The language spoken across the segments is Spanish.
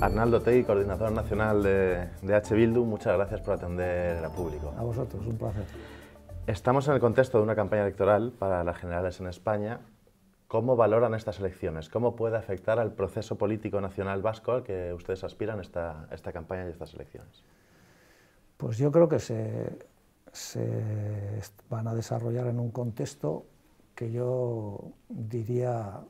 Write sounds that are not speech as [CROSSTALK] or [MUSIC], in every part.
Arnaldo Tegui, coordinador nacional de, H. Bildu, muchas gracias por atender al público. A vosotros, un placer. Estamos en el contexto de una campaña electoral para las generales en España. ¿Cómo valoran estas elecciones? ¿Cómo puede afectar al proceso político nacional vasco al que ustedes aspiran esta, esta campaña y estas elecciones? Pues yo creo que se van a desarrollar en un contexto que yo diría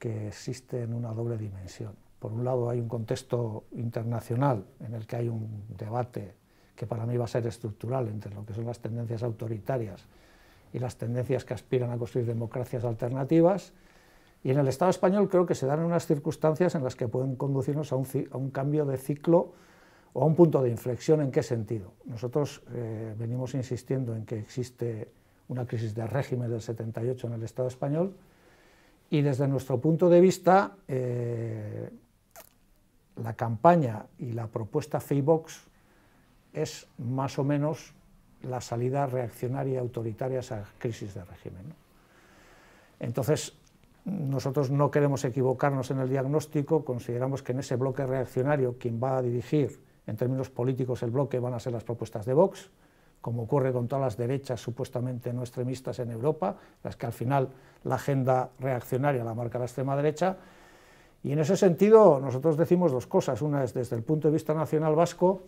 que existe en una doble dimensión. Por un lado hay un contexto internacional en el que hay un debate que para mí va a ser estructural entre lo que son las tendencias autoritarias y las tendencias que aspiran a construir democracias alternativas. Y en el Estado español creo que se dan unas circunstancias en las que pueden conducirnos a un, cambio de ciclo o a un punto de inflexión. ¿En qué sentido? Nosotros eh, venimos insistiendo en que existe una crisis de régimen del 78 en el Estado español y desde nuestro punto de vista eh, la campaña y la propuesta Vox es más o menos la salida reaccionaria y autoritaria a esa crisis de régimen. Entonces, nosotros no queremos equivocarnos en el diagnóstico, consideramos que en ese bloque reaccionario quien va a dirigir en términos políticos el bloque van a ser las propuestas de Vox, como ocurre con todas las derechas supuestamente no extremistas en Europa, las que al final la agenda reaccionaria la marca la extrema derecha, y en ese sentido nosotros decimos dos cosas. Una es desde el punto de vista nacional vasco,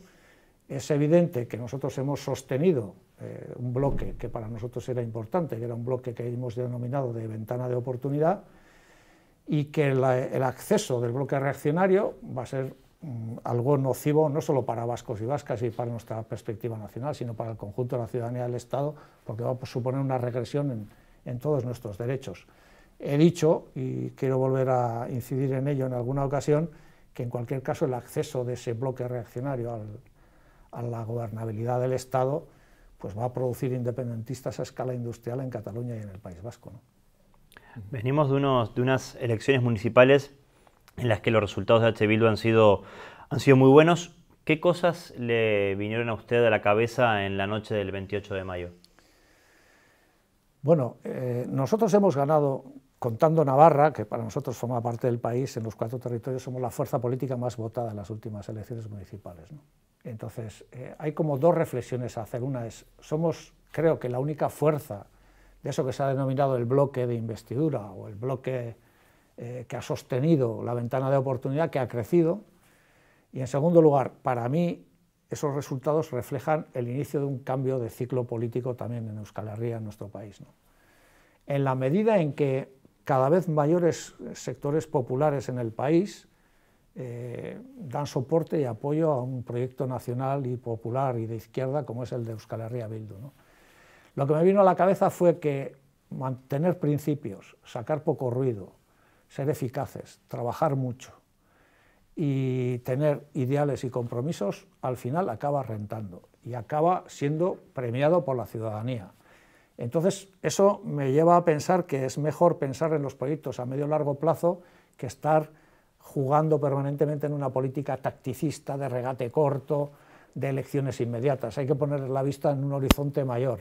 es evidente que nosotros hemos sostenido eh, un bloque que para nosotros era importante, que era un bloque que hemos denominado de ventana de oportunidad, y que el acceso del bloque reaccionario va a ser mm, algo nocivo no solo para vascos y vascas y para nuestra perspectiva nacional, sino para el conjunto de la ciudadanía del Estado, porque va a suponer una regresión en todos nuestros derechos. He dicho, y quiero volver a incidir en ello en alguna ocasión, que en cualquier caso el acceso de ese bloque reaccionario a la gobernabilidad del Estado pues va a producir independentistas a escala industrial en Cataluña y en el País Vasco. Venimos de, unas elecciones municipales en las que los resultados de H. Bildu han sido, han sido muy buenos. ¿Qué cosas le vinieron a usted a la cabeza en la noche del 28 de mayo? Bueno, eh, nosotros hemos ganado contando Navarra, que para nosotros forma parte del país, en los cuatro territorios somos la fuerza política más votada en las últimas elecciones municipales. Entonces, eh, hay como dos reflexiones a hacer. Una es, somos, creo que, la única fuerza de eso que se ha denominado el bloque de investidura o el bloque eh, que ha sostenido la ventana de oportunidad, que ha crecido. Y en segundo lugar, para mí, esos resultados reflejan el inicio de un cambio de ciclo político también en Euskal Herria, en nuestro país. ¿no? En la medida en que cada vez mayores sectores populares en el país eh, dan soporte y apoyo a un proyecto nacional y popular y de izquierda como es el de Euskal Herria Bildu. Lo que me vino a la cabeza fue que mantener principios, sacar poco ruido, ser eficaces, trabajar mucho y tener ideales y compromisos, al final acaba rentando y acaba siendo premiado por la ciudadanía. Entonces, eso me lleva a pensar que es mejor pensar en los proyectos a medio largo plazo que estar jugando permanentemente en una política tacticista de regate corto, de elecciones inmediatas. Hay que poner la vista en un horizonte mayor.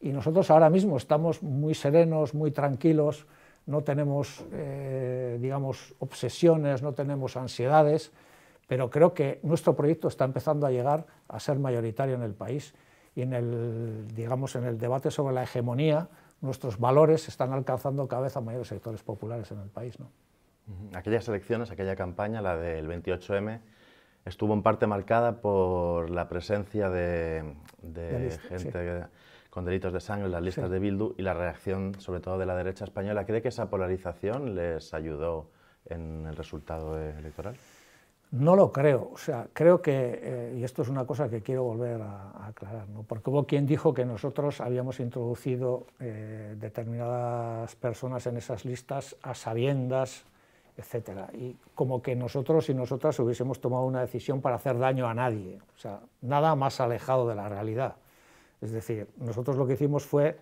Y nosotros ahora mismo estamos muy serenos, muy tranquilos, no tenemos, eh, obsesiones, no tenemos ansiedades, pero creo que nuestro proyecto está empezando a llegar a ser mayoritario en el país y en el, digamos, en el debate sobre la hegemonía, nuestros valores están alcanzando cada vez a mayores sectores populares en el país. ¿no? Aquellas elecciones, aquella campaña, la del 28M, estuvo en parte marcada por la presencia de, gente con delitos de sangre en las listas de Bildu y la reacción, sobre todo, de la derecha española. ¿Cree que esa polarización les ayudó en el resultado electoral? No lo creo, o sea, creo que, eh, y esto es una cosa que quiero volver a, aclarar, porque hubo quien dijo que nosotros habíamos introducido eh, determinadas personas en esas listas a sabiendas, etc. Y como que nosotros y nosotras hubiésemos tomado una decisión para hacer daño a nadie, o sea, nada más alejado de la realidad. Es decir, nosotros lo que hicimos fue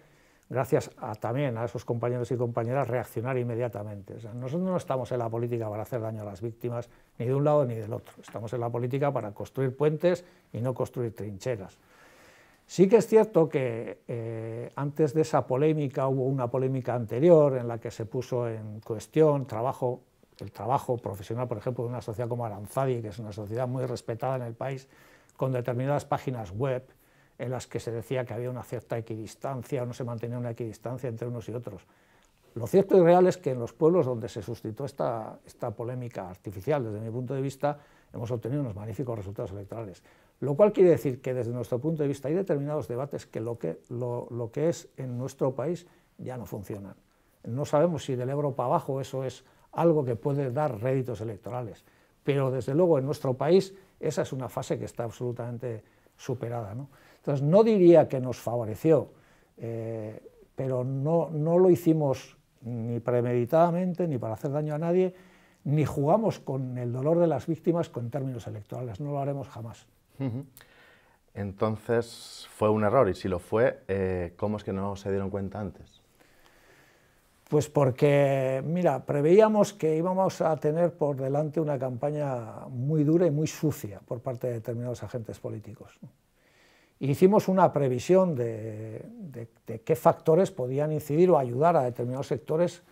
gracias también a esos compañeros y compañeras, reaccionar inmediatamente. nosotros no estamos en la política para hacer daño a las víctimas, ni de un lado ni del otro. Estamos en la política para construir puentes y no construir trincheras. Sí que es cierto que eh, antes de esa polémica hubo una polémica anterior en la que se puso en cuestión trabajo, el trabajo profesional, por ejemplo, de una sociedad como Aranzadi, que es una sociedad muy respetada en el país, con determinadas páginas web en las que se decía que había una cierta equidistancia o no se mantenía una equidistancia entre unos y otros. Lo cierto y real es que en los pueblos donde se sustituyó esta, esta polémica artificial, desde mi punto de vista, hemos obtenido unos magníficos resultados electorales. Lo cual quiere decir que desde nuestro punto de vista hay determinados debates que lo que, lo, que es en nuestro país ya no funcionan. No sabemos si del euro para abajo eso es algo que puede dar réditos electorales, pero desde luego en nuestro país esa es una fase que está absolutamente superada. ¿no? Entonces, no diría que nos favoreció, eh, pero no, lo hicimos ni premeditadamente, ni para hacer daño a nadie, ni jugamos con el dolor de las víctimas con términos electorales, no lo haremos jamás. Entonces, fue un error, y si lo fue, eh, ¿cómo es que no se dieron cuenta antes? Pues porque, mira, preveíamos que íbamos a tener por delante una campaña muy dura y muy sucia por parte de determinados agentes políticos hicimos una previsión de, qué factores podían incidir o ayudar a determinados sectores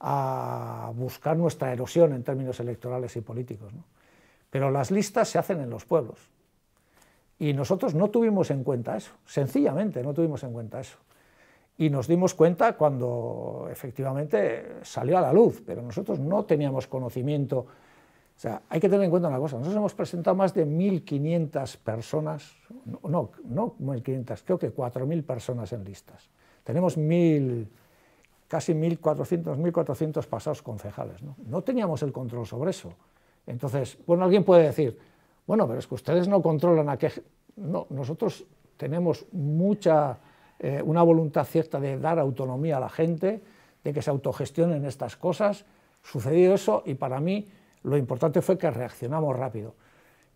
a buscar nuestra erosión en términos electorales y políticos. Pero las listas se hacen en los pueblos. Y nosotros no tuvimos en cuenta eso, sencillamente no tuvimos en cuenta eso. Y nos dimos cuenta cuando efectivamente salió a la luz, pero nosotros no teníamos conocimiento o sea, hay que tener en cuenta una cosa, nosotros hemos presentado más de 1.500 personas, no, 1.500, creo que 4.000 personas en listas. Tenemos casi 1.400, 1.400 pasados concejales. ¿no? teníamos el control sobre eso. Entonces, bueno, alguien puede decir, bueno, pero es que ustedes no controlan a qué... No, nosotros tenemos mucha, eh, una voluntad cierta de dar autonomía a la gente, de que se autogestionen estas cosas. Sucedió eso y para mí lo importante fue que reaccionamos rápido.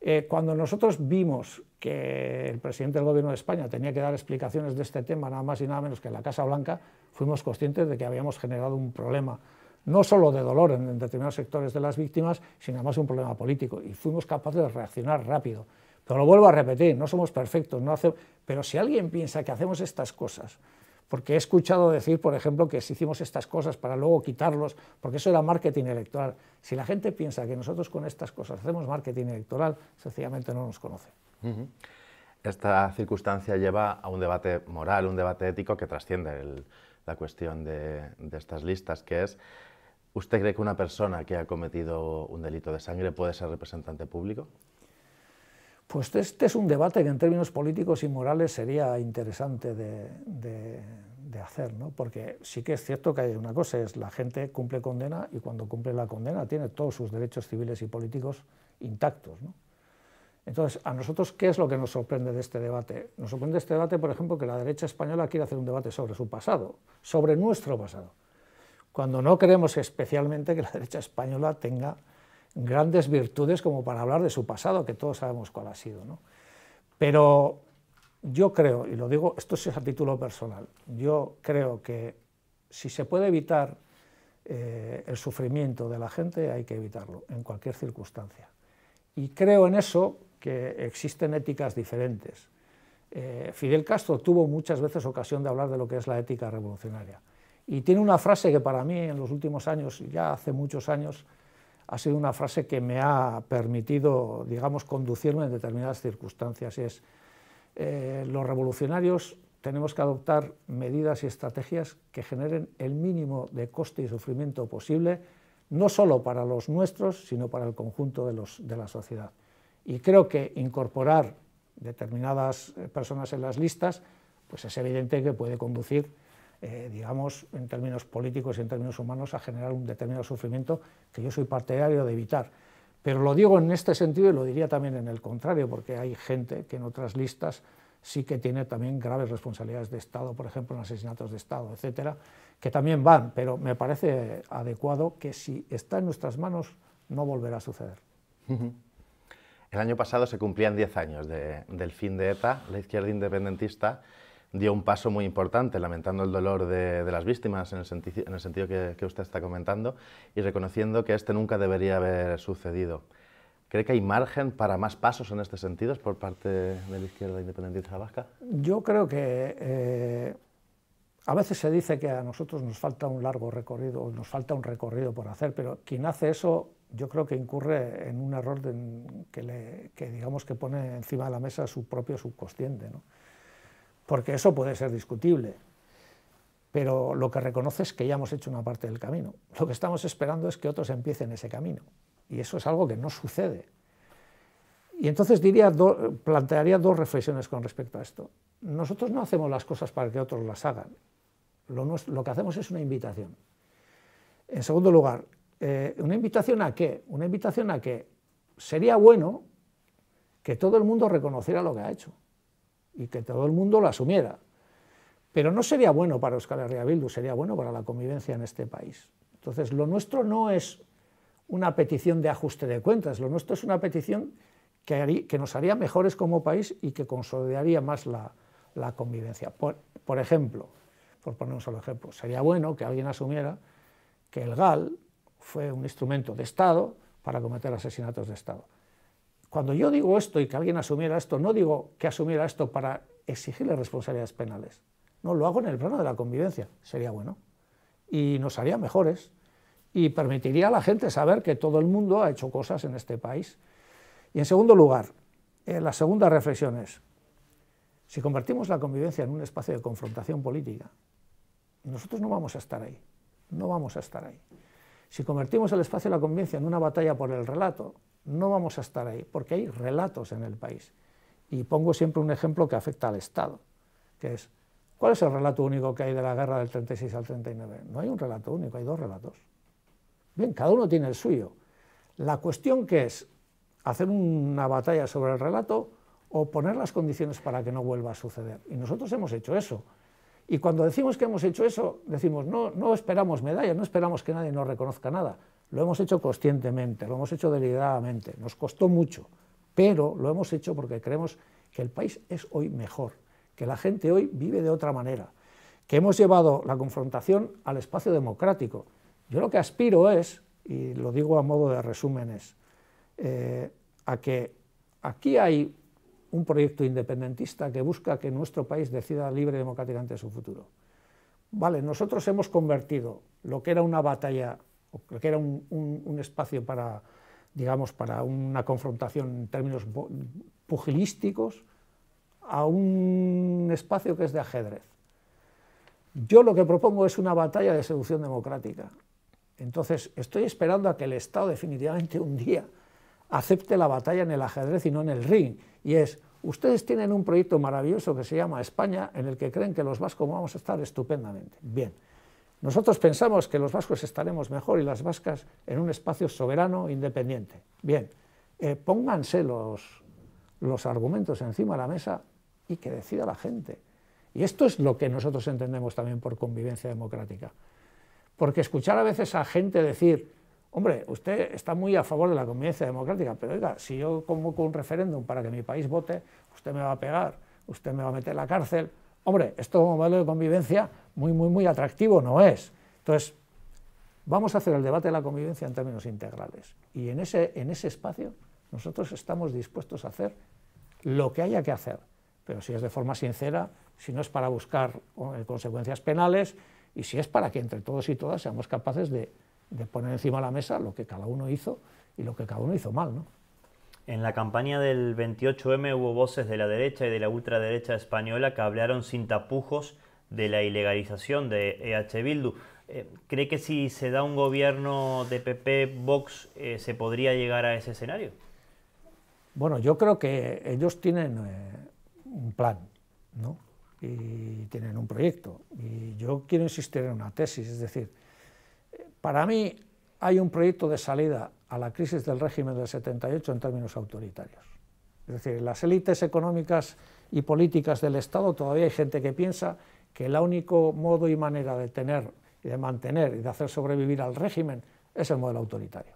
Eh, cuando nosotros vimos que el presidente del Gobierno de España tenía que dar explicaciones de este tema, nada más y nada menos que en la Casa Blanca, fuimos conscientes de que habíamos generado un problema, no solo de dolor en, determinados sectores de las víctimas, sino además un problema político. Y fuimos capaces de reaccionar rápido. Pero lo vuelvo a repetir, no somos perfectos, no pero si alguien piensa que hacemos estas cosas porque he escuchado decir, por ejemplo, que si hicimos estas cosas para luego quitarlos, porque eso era marketing electoral. Si la gente piensa que nosotros con estas cosas hacemos marketing electoral, sencillamente no nos conoce. Esta circunstancia lleva a un debate moral, un debate ético que trasciende la cuestión de, de estas listas, que es, ¿usted cree que una persona que ha cometido un delito de sangre puede ser representante público? Pues este es un debate que en términos políticos y morales sería interesante de, hacer, ¿no? porque sí que es cierto que hay una cosa, es la gente cumple condena y cuando cumple la condena tiene todos sus derechos civiles y políticos intactos. Entonces, ¿a nosotros qué es lo que nos sorprende de este debate? Nos sorprende este debate, por ejemplo, que la derecha española quiere hacer un debate sobre su pasado, sobre nuestro pasado, cuando no queremos especialmente que la derecha española tenga grandes virtudes como para hablar de su pasado, que todos sabemos cuál ha sido. ¿no? Pero yo creo, y lo digo, esto es a título personal, yo creo que si se puede evitar eh, el sufrimiento de la gente, hay que evitarlo, en cualquier circunstancia. Y creo en eso que existen éticas diferentes. Eh, Fidel Castro tuvo muchas veces ocasión de hablar de lo que es la ética revolucionaria. Y tiene una frase que para mí en los últimos años, ya hace muchos años, ha sido una frase que me ha permitido, digamos, conducirme en determinadas circunstancias. Y es, eh, los revolucionarios tenemos que adoptar medidas y estrategias que generen el mínimo de coste y sufrimiento posible, no solo para los nuestros, sino para el conjunto de, de la sociedad. Y creo que incorporar determinadas eh, personas en las listas, pues es evidente que puede conducir eh, digamos, en términos políticos y en términos humanos, a generar un determinado sufrimiento que yo soy partidario de evitar. Pero lo digo en este sentido y lo diría también en el contrario, porque hay gente que en otras listas sí que tiene también graves responsabilidades de Estado, por ejemplo, en asesinatos de Estado, etcétera, que también van, pero me parece adecuado que si está en nuestras manos no volverá a suceder. [LAUGHS] El año pasado se cumplían 10 años del fin de ETA, la izquierda independentista dio un paso muy importante, lamentando el dolor de, las víctimas en el, sentido que, usted está comentando y reconociendo que este nunca debería haber sucedido. ¿Cree que hay margen para más pasos en este sentido por parte de la izquierda independentista vasca? Yo creo que eh, a veces se dice que a nosotros nos falta un largo recorrido, nos falta un recorrido por hacer, pero quien hace eso yo creo que incurre en un error que, que, digamos que pone encima de la mesa su propio subconsciente. ¿no? porque eso puede ser discutible. Pero lo que reconoce es que ya hemos hecho una parte del camino. Lo que estamos esperando es que otros empiecen ese camino. Y eso es algo que no sucede. Y entonces diría plantearía dos reflexiones con respecto a esto. Nosotros no hacemos las cosas para que otros las hagan. Lo, que hacemos es una invitación. En segundo lugar, eh, ¿una invitación a qué? Una invitación a que sería bueno que todo el mundo reconociera lo que ha hecho y que todo el mundo lo asumiera. Pero no sería bueno para Euskal Herria Bildu, sería bueno para la convivencia en este país. Entonces, lo nuestro no es una petición de ajuste de cuentas, lo nuestro es una petición que, nos haría mejores como país y que consolidaría más la, convivencia. Por, ejemplo, por poner un solo ejemplo, sería bueno que alguien asumiera que el GAL fue un instrumento de Estado para cometer asesinatos de Estado. Cuando yo digo esto y que alguien asumiera esto, no digo que asumiera esto para exigirle responsabilidades penales. No, lo hago en el plano de la convivencia. Sería bueno. Y nos haría mejores. Y permitiría a la gente saber que todo el mundo ha hecho cosas en este país. Y en segundo lugar, eh, la segunda reflexión es, si convertimos la convivencia en un espacio de confrontación política, nosotros no vamos a estar ahí, no vamos a estar ahí. Si convertimos el espacio de la convivencia en una batalla por el relato, no vamos a estar ahí, porque hay relatos en el país. Y pongo siempre un ejemplo que afecta al Estado, que es, ¿cuál es el relato único que hay de la guerra del 36 al 39? No hay un relato único, hay dos relatos. Bien, cada uno tiene el suyo. La cuestión que es hacer una batalla sobre el relato o poner las condiciones para que no vuelva a suceder. Y nosotros hemos hecho eso. Y cuando decimos que hemos hecho eso, decimos, no, no esperamos medallas, no esperamos que nadie nos reconozca nada. Lo hemos hecho conscientemente, lo hemos hecho deliberadamente, nos costó mucho, pero lo hemos hecho porque creemos que el país es hoy mejor, que la gente hoy vive de otra manera, que hemos llevado la confrontación al espacio democrático. Yo lo que aspiro es, y lo digo a modo de resúmenes, eh, a que aquí hay un proyecto independentista que busca que nuestro país decida libre y democráticamente su futuro. Vale, nosotros hemos convertido lo que era una batalla o que era un, un, espacio para, digamos, para una confrontación en términos pugilísticos, a un espacio que es de ajedrez. Yo lo que propongo es una batalla de seducción democrática. Entonces, estoy esperando a que el Estado definitivamente un día acepte la batalla en el ajedrez y no en el ring. Y es, ustedes tienen un proyecto maravilloso que se llama España, en el que creen que los vascos vamos a estar estupendamente. Bien, nosotros pensamos que los vascos estaremos mejor y las vascas en un espacio soberano, independiente. Bien, eh, pónganse los, los argumentos encima de la mesa y que decida la gente. Y esto es lo que nosotros entendemos también por convivencia democrática. Porque escuchar a veces a gente decir, hombre, usted está muy a favor de la convivencia democrática, pero oiga, si yo convoco un referéndum para que mi país vote, usted me va a pegar, usted me va a meter en la cárcel. Hombre, esto como modelo de convivencia muy, muy, muy atractivo no es. Entonces, vamos a hacer el debate de la convivencia en términos integrales. Y en ese, en ese espacio nosotros estamos dispuestos a hacer lo que haya que hacer. Pero si es de forma sincera, si no es para buscar eh, consecuencias penales y si es para que entre todos y todas seamos capaces de, de poner encima de la mesa lo que cada uno hizo y lo que cada uno hizo mal. ¿no? En la campaña del 28M hubo voces de la derecha y de la ultraderecha española que hablaron sin tapujos de la ilegalización de e EH Bildu. ¿Cree que si se da un gobierno de PP Vox eh, se podría llegar a ese escenario? Bueno, yo creo que ellos tienen eh, un plan, ¿no? Y tienen un proyecto. Y yo quiero insistir en una tesis, es decir, eh, para mí hay un proyecto de salida a la crisis del régimen del 78 en términos autoritarios. Es decir, las élites económicas y políticas del Estado todavía hay gente que piensa que el único modo y manera de tener y de mantener y de hacer sobrevivir al régimen es el modelo autoritario.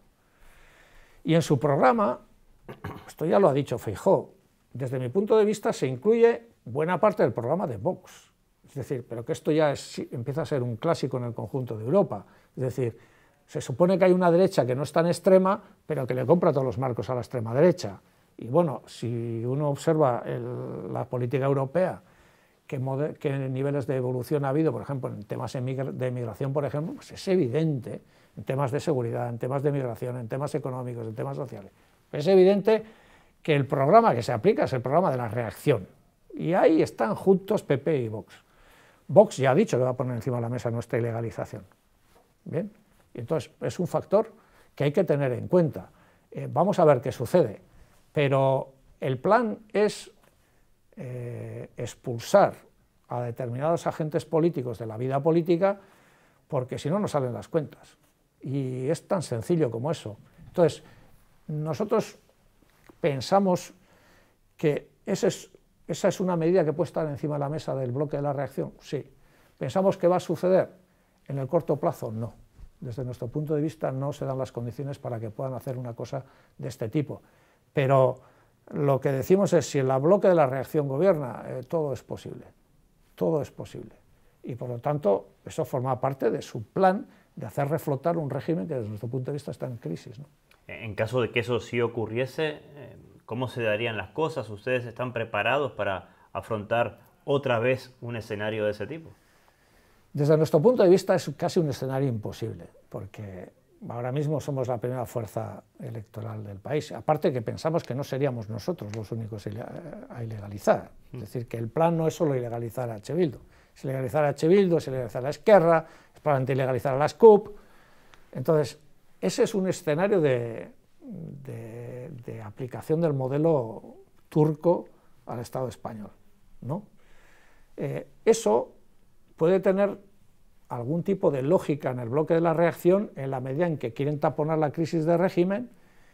Y en su programa, esto ya lo ha dicho Feijó, desde mi punto de vista se incluye buena parte del programa de Vox. Es decir, pero que esto ya empieza a ser un clásico en el conjunto de Europa. Es decir, se supone que hay una derecha que no es tan extrema, pero que le compra todos los marcos a la extrema derecha. Y bueno, si uno observa la política europea, qué, niveles de evolución ha habido, por ejemplo, en temas de migración, por ejemplo, pues es evidente, en temas de seguridad, en temas de migración, en temas económicos, en temas sociales. Es evidente que el programa que se aplica es el programa de la reacción. Y ahí están juntos PP y Vox. Vox ya ha dicho que va a poner encima de la mesa nuestra ilegalización. Bien, entonces, es un factor que hay que tener en cuenta. Eh, vamos a ver qué sucede, pero el plan es eh, expulsar a determinados agentes políticos de la vida política porque si no, no salen las cuentas. Y es tan sencillo como eso. Entonces, nosotros pensamos que esa es una medida que puede estar encima de la mesa del bloque de la reacción, sí. ¿Pensamos que va a suceder? En el corto plazo, no desde nuestro punto de vista no se dan las condiciones para que puedan hacer una cosa de este tipo. Pero lo que decimos es, si el bloque de la reacción gobierna, eh, todo es posible, todo es posible. Y por lo tanto, eso forma parte de su plan de hacer reflotar un régimen que desde nuestro punto de vista está en crisis. En caso de que eso sí ocurriese, eh, ¿cómo se darían las cosas? ¿Ustedes están preparados para afrontar otra vez un escenario de ese tipo? Desde nuestro punto de vista es casi un escenario imposible, porque ahora mismo somos la primera fuerza electoral del país. Aparte que pensamos que no seríamos nosotros los únicos eh, a ilegalizar. Es mm. decir, que el plan no es solo ilegalizar a Chevildo. Es ilegalizar a Chevildo, es ilegalizar a la Esquerra, es probablemente ilegalizar a las CUP. Entonces, ese es un escenario de, aplicación del modelo turco al Estado español. ¿no? Eh, eso puede tener algún tipo de lógica en el bloque de la reacción en la medida en que quieren taponar la crisis de régimen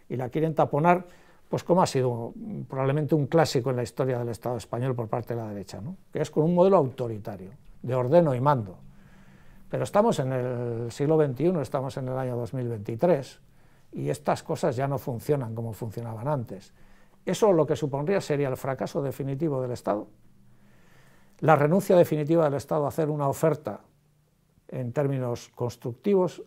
y la quieren taponar, pues como ha sido probablemente un clásico en la historia del Estado español por parte de la derecha, ¿no? que es con un modelo autoritario, de ordeno y mando. Pero estamos en el siglo XXI, estamos en el año 2023, y estas cosas ya no funcionan como funcionaban antes. Eso lo que supondría sería el fracaso definitivo del Estado, la renuncia definitiva del Estado a hacer una oferta en términos constructivos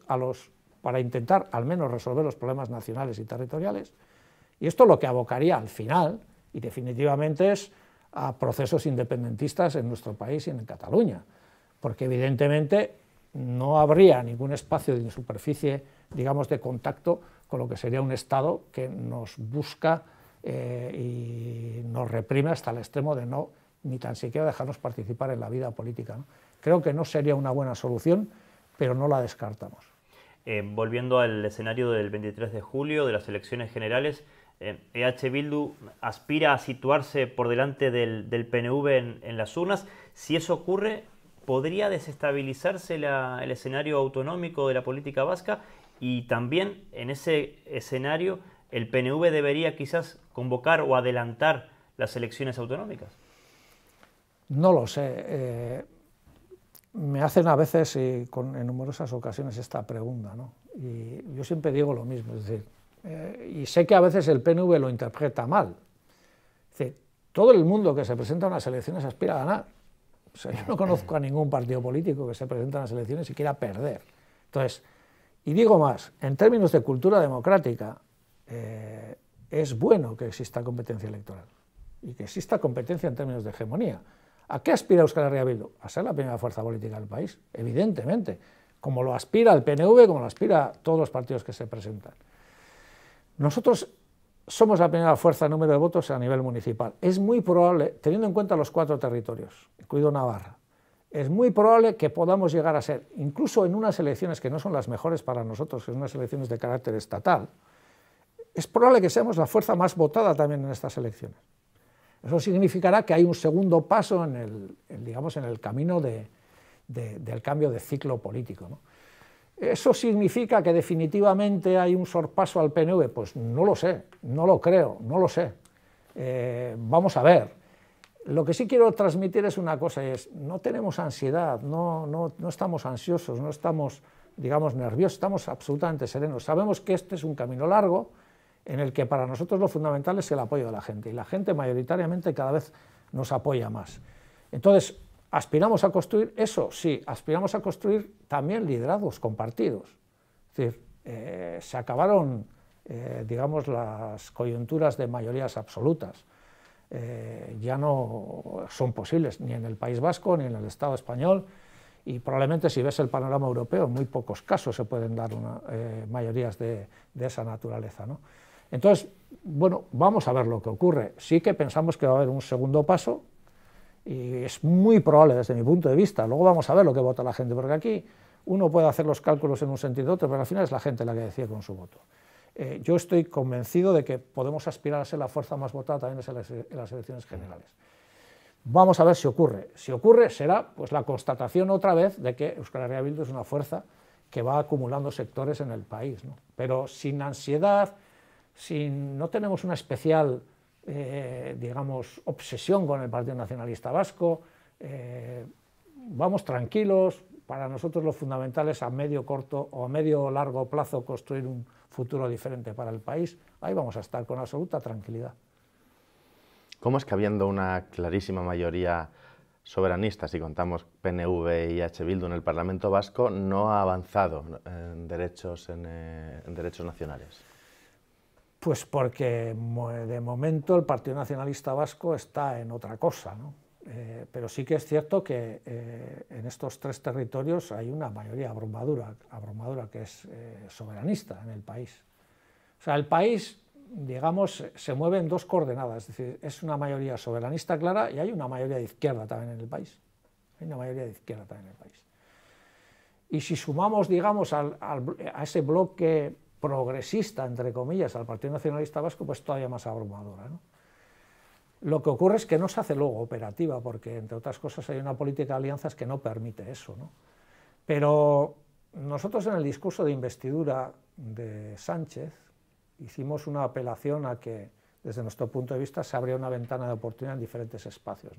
para intentar al menos resolver los problemas nacionales y territoriales. Y esto lo que abocaría al final, y definitivamente es a procesos independentistas en nuestro país y en Cataluña, porque evidentemente no habría ningún espacio de superficie, digamos, de contacto con lo que sería un Estado que nos busca eh, y nos reprime hasta el extremo de no ni tan siquiera dejarnos participar en la vida política. Creo que no sería una buena solución, pero no la descartamos. Eh, volviendo al escenario del 23 de julio, de las elecciones generales, eh, e Bildu aspira a situarse por delante del, PNV en, las urnas. Si eso ocurre, ¿podría desestabilizarse el escenario autonómico de la política vasca? Y también en ese escenario, ¿el PNV debería quizás convocar o adelantar las elecciones autonómicas? No lo sé. Eh, me hacen a veces y en numerosas ocasiones esta pregunta, ¿no? Y yo siempre digo lo mismo, es decir, eh, y sé que a veces el PNV lo interpreta mal. todo el mundo que se presenta a unas elecciones aspira a ganar. yo no conozco a ningún partido político que se presenta a las elecciones y quiera perder. Entonces, y digo más, en términos de cultura democrática, eh, es bueno que exista competencia electoral y que exista competencia en términos de hegemonía. ¿A qué aspira Euskal Herria A ser la primera fuerza política del país, evidentemente, como lo aspira el PNV, como lo aspira todos los partidos que se presentan. Nosotros somos la primera fuerza en número de votos a nivel municipal. Es muy probable, teniendo en cuenta los cuatro territorios, incluido Navarra, es muy probable que podamos llegar a ser, incluso en unas elecciones que no son las mejores para nosotros, que son unas elecciones de carácter estatal, es probable que seamos la fuerza más votada también en estas elecciones. Eso significará que hay un segundo paso en el, digamos, en el camino del cambio de ciclo político. ¿Eso significa que definitivamente hay un sorpaso al PNV? Pues no lo sé, no lo creo, no lo sé. Eh, vamos a ver. Lo que sí quiero transmitir es una cosa, es no tenemos ansiedad, no, estamos ansiosos, no estamos, digamos, nerviosos, estamos absolutamente serenos. Sabemos que este es un camino largo, en el que para nosotros lo fundamental es el apoyo de la gente y la gente mayoritariamente cada vez nos apoya más. Entonces, ¿aspiramos a construir eso? Sí, aspiramos a construir también liderazgos compartidos. Es decir, eh, se acabaron, eh, digamos, las coyunturas de mayorías absolutas. Eh, ya no son posibles ni en el País Vasco ni en el Estado español y probablemente si ves el panorama europeo en muy pocos casos se pueden dar una, mayorías de, de esa naturaleza. ¿no? Entonces, bueno, vamos a ver lo que ocurre. Sí que pensamos que va a haber un segundo paso y es muy probable desde mi punto de vista. Luego vamos a ver lo que vota la gente, porque aquí uno puede hacer los cálculos en un sentido u otro, pero al final es la gente la que decide con su voto. Eh, yo estoy convencido de que podemos aspirar a ser la fuerza más votada también en las, elecciones generales. Vamos a ver si ocurre. Si ocurre, será pues, la constatación otra vez de que Euskal Herria Bildu es una fuerza que va acumulando sectores en el país. ¿no? Pero sin ansiedad, si no tenemos una especial, eh, digamos, obsesión con el Partido Nacionalista Vasco, eh, vamos tranquilos, para nosotros lo fundamental es a medio corto o a medio largo plazo construir un futuro diferente para el país, ahí vamos a estar con absoluta tranquilidad. ¿Cómo es que habiendo una clarísima mayoría soberanista, si contamos PNV y H. Bildu en el Parlamento Vasco, no ha avanzado en derechos, en eh, derechos nacionales? Pues porque de momento el Partido Nacionalista Vasco está en otra cosa, ¿no? Eh, pero sí que es cierto que eh, en estos tres territorios hay una mayoría abrumadora, abrumadora que es eh, soberanista en el país. O sea, el país, digamos, se mueve en dos coordenadas, es decir, es una mayoría soberanista clara y hay una mayoría de izquierda también en el país. Hay una mayoría de izquierda también en el país. Y si sumamos, digamos, al, a ese bloque progresista, entre comillas, al Partido Nacionalista Vasco, pues todavía más abrumadora. Lo que ocurre es que no se hace luego operativa, porque entre otras cosas hay una política de alianzas que no permite eso. Pero nosotros en el discurso de investidura de Sánchez hicimos una apelación a que, desde nuestro punto de vista, se abría una ventana de oportunidad en diferentes espacios.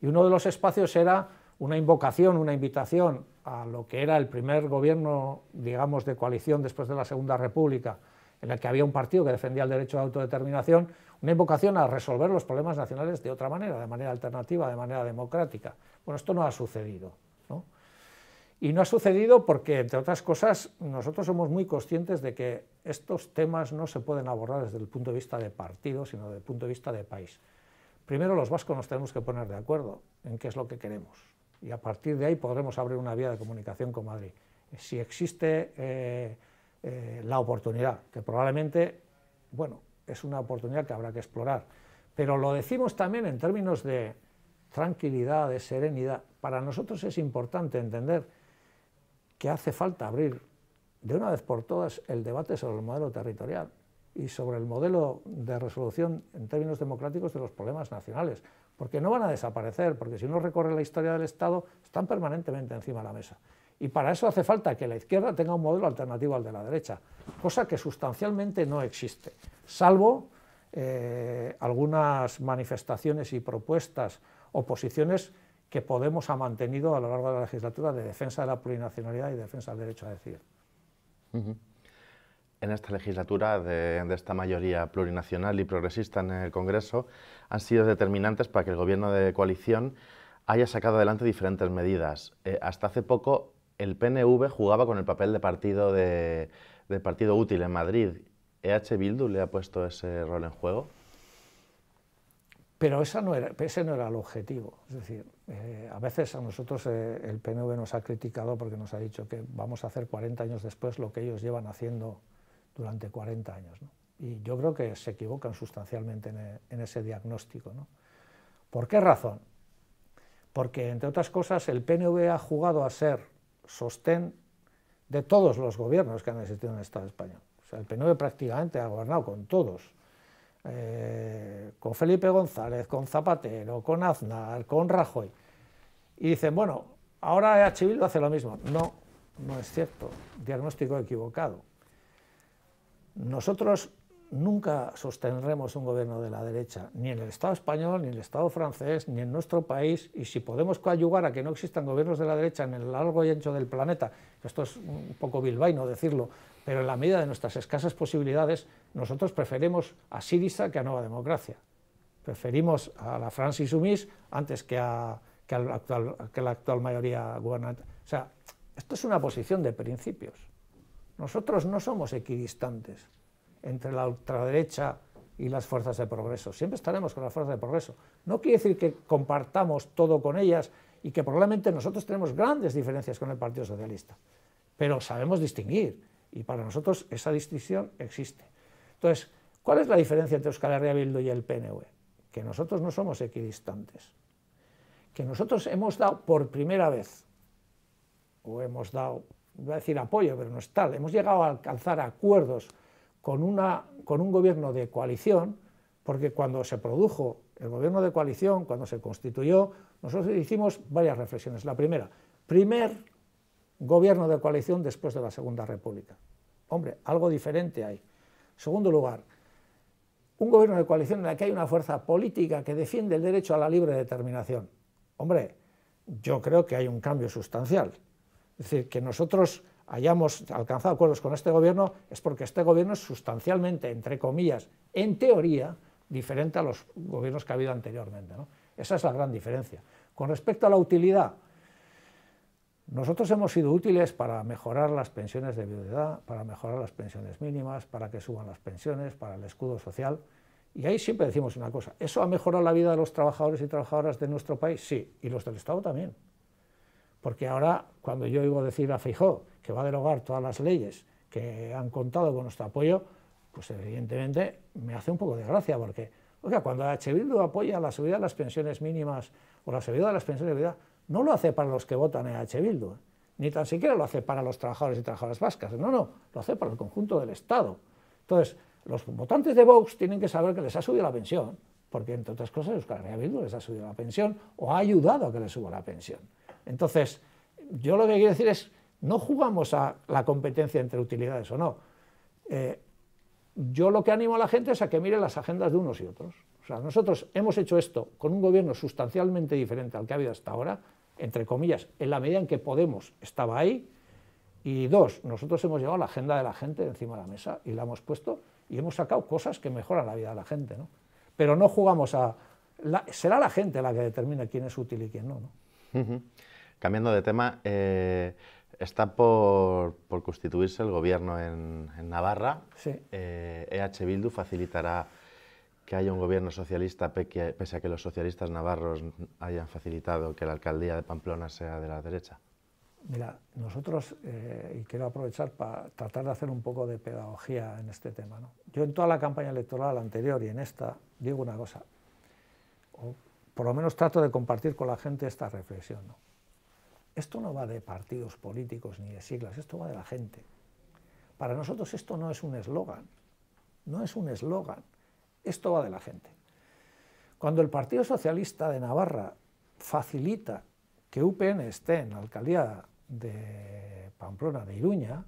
Y uno de los espacios era una invocación, una invitación a lo que era el primer gobierno, digamos, de coalición después de la Segunda República, en el que había un partido que defendía el derecho a autodeterminación, una invocación a resolver los problemas nacionales de otra manera, de manera alternativa, de manera democrática. Bueno, esto no ha sucedido. Y no ha sucedido porque, entre otras cosas, nosotros somos muy conscientes de que estos temas no se pueden abordar desde el punto de vista de partido, sino desde el punto de vista de país. Primero los vascos nos tenemos que poner de acuerdo en qué es lo que queremos y a partir de ahí podremos abrir una vía de comunicación con Madrid. Si existe eh, eh, la oportunidad, que probablemente, bueno, es una oportunidad que habrá que explorar, pero lo decimos también en términos de tranquilidad, de serenidad. Para nosotros es importante entender que hace falta abrir de una vez por todas el debate sobre el modelo territorial y sobre el modelo de resolución en términos democráticos de los problemas nacionales, porque no van a desaparecer, porque si uno recorre la historia del Estado, están permanentemente encima de la mesa. Y para eso hace falta que la izquierda tenga un modelo alternativo al de la derecha, cosa que sustancialmente no existe, salvo eh, algunas manifestaciones y propuestas o posiciones que Podemos ha mantenido a lo largo de la legislatura de defensa de la plurinacionalidad y defensa del derecho a decir en esta legislatura de, esta mayoría plurinacional y progresista en el Congreso han sido determinantes para que el gobierno de coalición haya sacado adelante diferentes medidas. Eh, hasta hace poco el PNV jugaba con el papel de partido, de, partido útil en Madrid. ¿EH Bildu le ha puesto ese rol en juego? Pero esa no era, ese no era el objetivo. Es decir, eh, a veces a nosotros eh, el PNV nos ha criticado porque nos ha dicho que vamos a hacer 40 años después lo que ellos llevan haciendo durante 40 años. Y yo creo que se equivocan sustancialmente en, e, ese diagnóstico. ¿Por qué razón? Porque, entre otras cosas, el PNV ha jugado a ser sostén de todos los gobiernos que han existido en el Estado español. O sea, el PNV prácticamente ha gobernado con todos. Eh, con Felipe González, con Zapatero, con Aznar, con Rajoy. Y dicen, bueno, ahora EH lo hace lo mismo. No, no es cierto. Diagnóstico equivocado. Nosotros nunca sostendremos un gobierno de la derecha, ni en el Estado español, ni en el Estado francés, ni en nuestro país, y si podemos coadyugar a que no existan gobiernos de la derecha en el largo y ancho del planeta, esto es un poco bilbaíno decirlo, pero en la medida de nuestras escasas posibilidades, nosotros preferimos a Sirisa que a Nueva Democracia. Preferimos a la France insoumise antes que a, que la actual, la actual mayoría gubernamental. O sea, esto es una posición de principios. Nosotros no somos equidistantes entre la ultraderecha y las fuerzas de progreso. Siempre estaremos con las fuerzas de progreso. No quiere decir que compartamos todo con ellas y que probablemente nosotros tenemos grandes diferencias con el Partido Socialista, pero sabemos distinguir y para nosotros esa distinción existe. Entonces, ¿cuál es la diferencia entre Euskal Herria Bildu y el PNV? Que nosotros no somos equidistantes, que nosotros hemos dado por primera vez, o hemos dado voy a decir apoyo, pero no es tal, hemos llegado a alcanzar acuerdos con, una, con un gobierno de coalición, porque cuando se produjo el gobierno de coalición, cuando se constituyó, nosotros hicimos varias reflexiones. La primera, primer gobierno de coalición después de la Segunda República. Hombre, algo diferente hay. Segundo lugar, un gobierno de coalición en el que hay una fuerza política que defiende el derecho a la libre determinación. Hombre, yo creo que hay un cambio sustancial. Es decir, que nosotros hayamos alcanzado acuerdos con este gobierno es porque este gobierno es sustancialmente, entre comillas, en teoría, diferente a los gobiernos que ha habido anteriormente. Esa es la gran diferencia. Con respecto a la utilidad, nosotros hemos sido útiles para mejorar las pensiones de viudedad, para mejorar las pensiones mínimas, para que suban las pensiones, para el escudo social. Y ahí siempre decimos una cosa, ¿eso ha mejorado la vida de los trabajadores y trabajadoras de nuestro país? Sí, y los del Estado también. Porque ahora, cuando yo oigo decir a Fijó que va a derogar todas las leyes que han contado con nuestro apoyo, pues evidentemente me hace un poco de gracia, porque cuando H. Bildu apoya la subida de las pensiones mínimas o la subida de las pensiones de vida, no lo hace para los que votan en H. Bildu, ni tan siquiera lo hace para los trabajadores y trabajadoras vascas, no, no, lo hace para el conjunto del Estado. Entonces, los votantes de Vox tienen que saber que les ha subido la pensión, porque entre otras cosas Euskal Herria Bildu les ha subido la pensión o ha ayudado a que les suba la pensión. Entonces, yo lo que quiero decir es, no jugamos a la competencia entre utilidades o no. Eh, yo lo que animo a la gente es a que mire las agendas de unos y otros. O sea, nosotros hemos hecho esto con un gobierno sustancialmente diferente al que ha habido hasta ahora, entre comillas, en la medida en que Podemos estaba ahí. Y dos, nosotros hemos llevado la agenda de la gente encima de la mesa y la hemos puesto y hemos sacado cosas que mejoran la vida de la gente. Pero no jugamos a... será la gente la que determina quién es útil y quién no. ¿no? Cambiando de tema, eh, está por, constituirse el gobierno en, Navarra. Eh, e Bildu facilitará que haya un gobierno socialista, pese a que los socialistas navarros hayan facilitado que la alcaldía de Pamplona sea de la derecha. Mira, nosotros, eh, y quiero aprovechar para tratar de hacer un poco de pedagogía en este tema. ¿no? Yo en toda la campaña electoral anterior y en esta digo una cosa, o por lo menos trato de compartir con la gente esta reflexión. ¿no? Esto no va de partidos políticos ni de siglas, esto va de la gente. Para nosotros esto no es un eslogan, no es un eslogan, esto va de la gente. Cuando el Partido Socialista de Navarra facilita que UPN esté en la alcaldía de Pamplona de Iruña,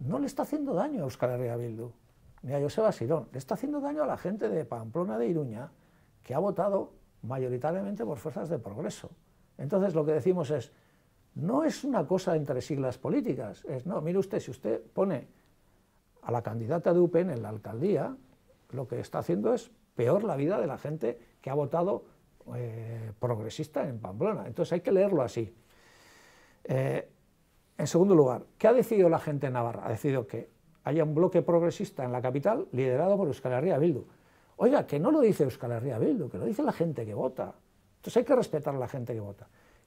no le está haciendo daño a Euskal Herria Bildu, ni a Joseba Sirón, le está haciendo daño a la gente de Pamplona de Iruña, que ha votado mayoritariamente por fuerzas de progreso. Entonces lo que decimos es, no es una cosa entre siglas políticas, no, mire usted, si usted pone a la candidata de UPen en la alcaldía, lo que está haciendo es peor la vida de la gente que ha votado eh, progresista en Pamplona. Entonces hay que leerlo así. Eh, en segundo lugar, ¿qué ha decidido la gente en Navarra? Ha decidido que haya un bloque progresista en la capital liderado por Euskal Herria Bildu. Oiga, que no lo dice Euskal Herria Bildu, que lo dice la gente que vota. Entonces hay que respetar a la gente que vota.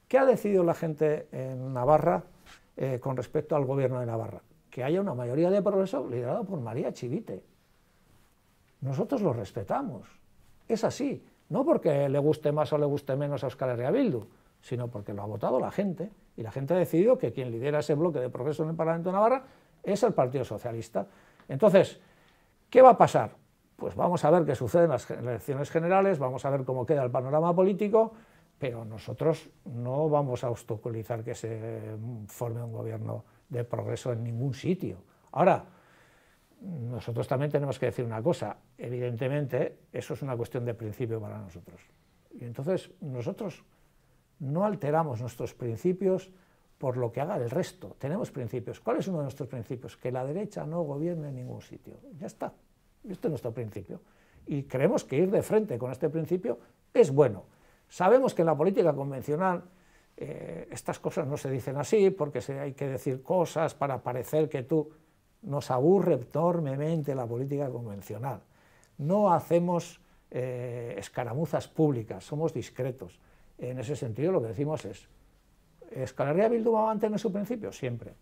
¿Qué ha decidido la gente en Navarra eh, con respecto al gobierno de Navarra? Que haya una mayoría de progreso liderada por María Chivite. Nosotros lo respetamos. Es así. No porque le guste más o le guste menos a Oscar Herria Bildu, sino porque lo ha votado la gente. Y la gente ha decidido que quien lidera ese bloque de progreso en el Parlamento de Navarra es el Partido Socialista. Entonces, ¿qué va a pasar? Pues vamos a ver qué sucede en las elecciones generales, vamos a ver cómo queda el panorama político pero nosotros no vamos a obstaculizar que se forme un gobierno de progreso en ningún sitio. Ahora, nosotros también tenemos que decir una cosa, evidentemente eso es una cuestión de principio para nosotros. Y entonces nosotros no alteramos nuestros principios por lo que haga el resto. Tenemos principios. ¿Cuál es uno de nuestros principios? Que la derecha no gobierne en ningún sitio. Ya está. Este es nuestro principio. Y creemos que ir de frente con este principio es bueno. Sabemos que en la política convencional eh, estas cosas no se dicen así porque hay que decir cosas para parecer que tú... Nos aburre enormemente la política convencional. No hacemos eh, escaramuzas públicas, somos discretos. En ese sentido lo que decimos es, ¿escalaría Bildu va a mantener su principio? Siempre.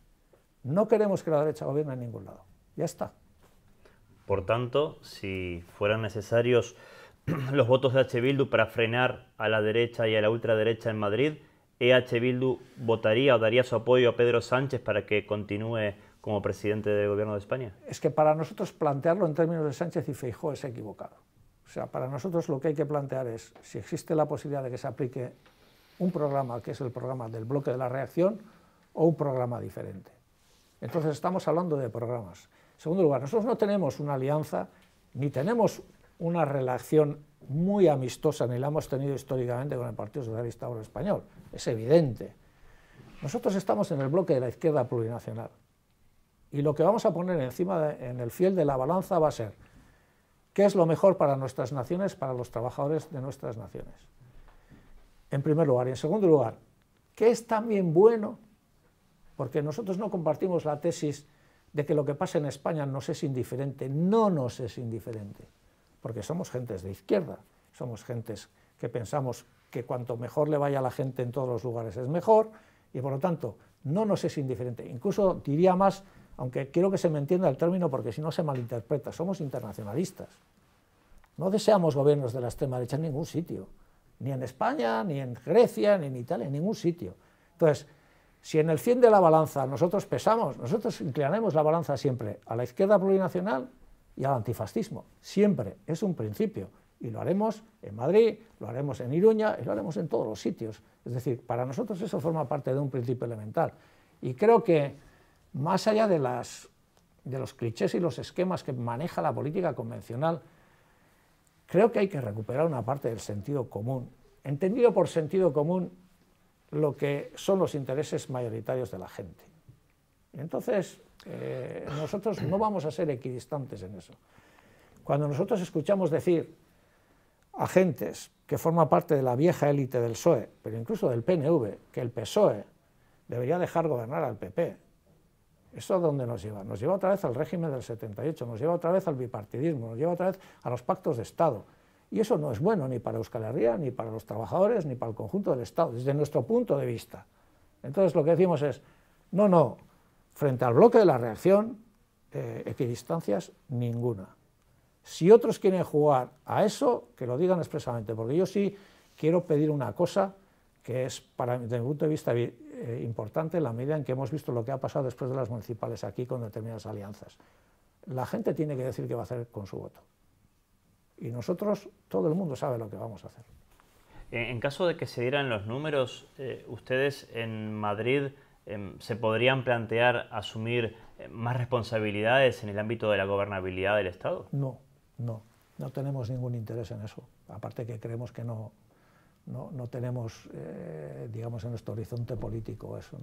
No queremos que la derecha gobierne en ningún lado. Ya está. Por tanto, si fueran necesarios [CLEARS THROAT] los votos de H. Bildu para frenar a la derecha y a la ultraderecha en Madrid. EH Bildu votaría o daría su apoyo a Pedro Sánchez para que continúe como presidente del gobierno de España? Es que para nosotros plantearlo en términos de Sánchez y Feijóo es equivocado. O sea, para nosotros lo que hay que plantear es si existe la posibilidad de que se aplique un programa que es el programa del bloque de la reacción o un programa diferente. Entonces estamos hablando de programas. En segundo lugar, nosotros no tenemos una alianza ni tenemos una relación muy amistosa, ni la hemos tenido históricamente con el Partido Socialista Obrero Español, es evidente. Nosotros estamos en el bloque de la izquierda plurinacional y lo que vamos a poner encima, en el fiel de la balanza va a ser qué es lo mejor para nuestras naciones, para los trabajadores de nuestras naciones. En primer lugar. Y en segundo lugar, qué es también bueno, porque nosotros no compartimos la tesis de que lo que pasa en España nos es indiferente, no nos es indiferente porque somos gentes de izquierda, somos gentes que pensamos que cuanto mejor le vaya a la gente en todos los lugares es mejor, y por lo tanto no nos es indiferente. Incluso diría más, aunque quiero que se me entienda el término porque si no se malinterpreta, somos internacionalistas. No deseamos gobiernos de la extrema derecha en ningún sitio, ni en España, ni en Grecia, ni en Italia, en ningún sitio. Entonces, si en el cien de la balanza nosotros pesamos, nosotros inclinaremos la balanza siempre a la izquierda plurinacional y al antifascismo. Siempre es un principio y lo haremos en Madrid, lo haremos en Iruña y lo haremos en todos los sitios. Es decir, para nosotros eso forma parte de un principio elemental. Y creo que más allá de, de los clichés y los esquemas que maneja la política convencional, creo que hay que recuperar una parte del sentido común. Entendido por sentido común lo que son los intereses mayoritarios de la gente. Entonces, eh, nosotros no vamos a ser equidistantes en eso. Cuando nosotros escuchamos decir agentes que forman parte de la vieja élite del PSOE, pero incluso del PNV, que el PSOE debería dejar gobernar al PP, ¿Eso a dónde nos lleva? Nos lleva otra vez al régimen del 78, nos lleva otra vez al bipartidismo, nos lleva otra vez a los pactos de Estado. Y eso no es bueno ni para Euskal Herria, ni para los trabajadores, ni para el conjunto del Estado, desde nuestro punto de vista. Entonces lo que decimos es, no, no, Frente al bloque de la reacción, eh, equidistancias ninguna. Si otros quieren jugar a eso, que lo digan expresamente, porque yo sí quiero pedir una cosa que es, desde mi punto de vista, eh, importante en la medida en que hemos visto lo que ha pasado después de las municipales aquí con determinadas alianzas. La gente tiene que decir qué va a hacer con su voto. Y nosotros, todo el mundo sabe lo que vamos a hacer. En caso de que se dieran los números, eh, ustedes en Madrid Em, se podrían plantear asumir eh, más responsabilidades en el ámbito de la gobernabilidad del Estado? No, no, no tenemos ningún interés en eso. Aparte que creemos que no, tenemos, eh, digamos, en nuestro horizonte político eso.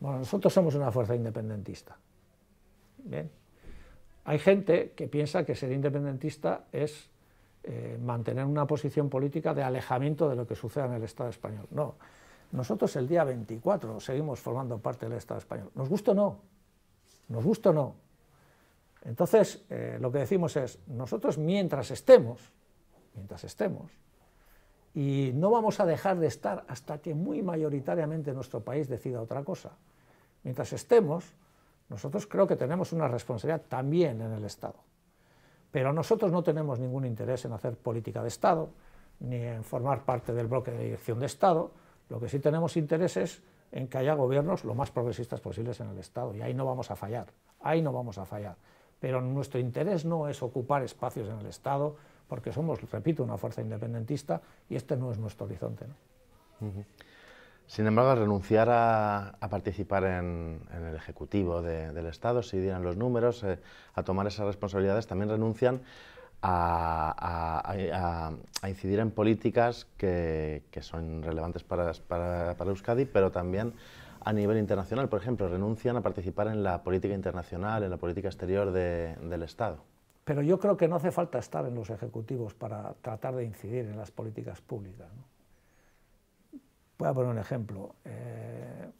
Bueno, nosotros somos una fuerza independentista. Hay gente que piensa que ser independentista es eh, mantener una posición política de alejamiento de lo que suceda en el Estado español. No, nosotros el día 24 seguimos formando parte del Estado español. Nos gusta o no, nos gusta o no. Entonces, eh, lo que decimos es, nosotros mientras estemos, mientras estemos, y no vamos a dejar de estar hasta que muy mayoritariamente nuestro país decida otra cosa. Mientras estemos, nosotros creo que tenemos una responsabilidad también en el Estado. Pero nosotros no tenemos ningún interés en hacer política de Estado, ni en formar parte del bloque de dirección de Estado, lo que sí tenemos interés es en que haya gobiernos lo más progresistas posibles en el Estado, y ahí no vamos a fallar, ahí no vamos a fallar. Pero nuestro interés no es ocupar espacios en el Estado, porque somos, repito, una fuerza independentista y este no es nuestro horizonte. Sin embargo, renunciar a, participar en, el Ejecutivo del Estado, si dieran los números, eh, a tomar esas responsabilidades, también renuncian a, incidir en políticas que, son relevantes para, Euskadi, pero también a nivel internacional. Por ejemplo, renuncian a participar en la política internacional, en la política exterior del Estado. Pero yo creo que no hace falta estar en los ejecutivos para tratar de incidir en las políticas públicas. Voy a poner un ejemplo. Eh,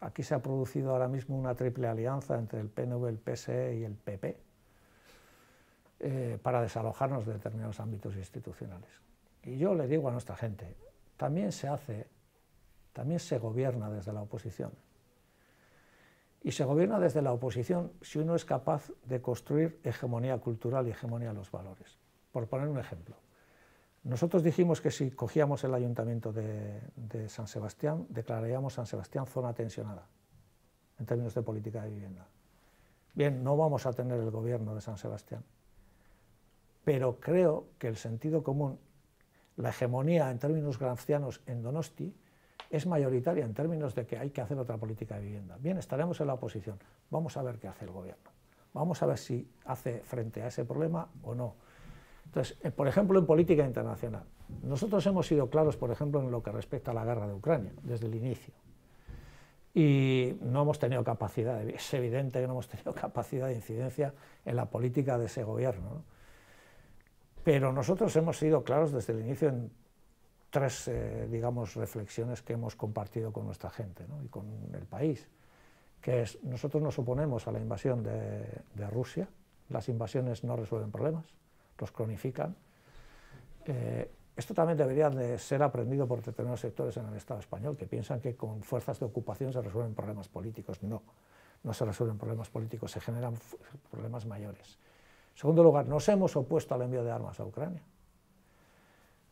aquí se ha producido ahora mismo una triple alianza entre el PNV, el PSE y el PP eh, para desalojarnos de determinados ámbitos institucionales. Y yo le digo a nuestra gente, también se hace, también se gobierna desde la oposición. Y se gobierna desde la oposición si uno es capaz de construir hegemonía cultural y hegemonía de los valores. Por poner un ejemplo, nosotros dijimos que si cogíamos el ayuntamiento de, de San Sebastián, declararíamos San Sebastián zona tensionada en términos de política de vivienda. Bien, no vamos a tener el gobierno de San Sebastián, pero creo que el sentido común, la hegemonía en términos grancianos en Donosti, es mayoritaria en términos de que hay que hacer otra política de vivienda. Bien, estaremos en la oposición, vamos a ver qué hace el gobierno, vamos a ver si hace frente a ese problema o no. Entonces, eh, por ejemplo, en política internacional, nosotros hemos sido claros, por ejemplo, en lo que respecta a la guerra de Ucrania, desde el inicio. Y no hemos tenido capacidad, es evidente que no hemos tenido [LAUGHS] capacidad de incidencia en la política de ese gobierno. ¿no? Pero nosotros hemos sido claros desde el inicio en tres, eh, digamos, reflexiones que hemos compartido con nuestra gente y con el país, que es, nosotros nos oponemos a la invasión de, Rusia, las invasiones no resuelven problemas, los cronifican. Eh, esto también debería de ser aprendido por determinados sectores en el Estado español, que piensan que con fuerzas de ocupación se resuelven problemas políticos. No, no se resuelven problemas políticos, se generan problemas mayores segundo lugar, nos hemos opuesto al envío de armas a Ucrania,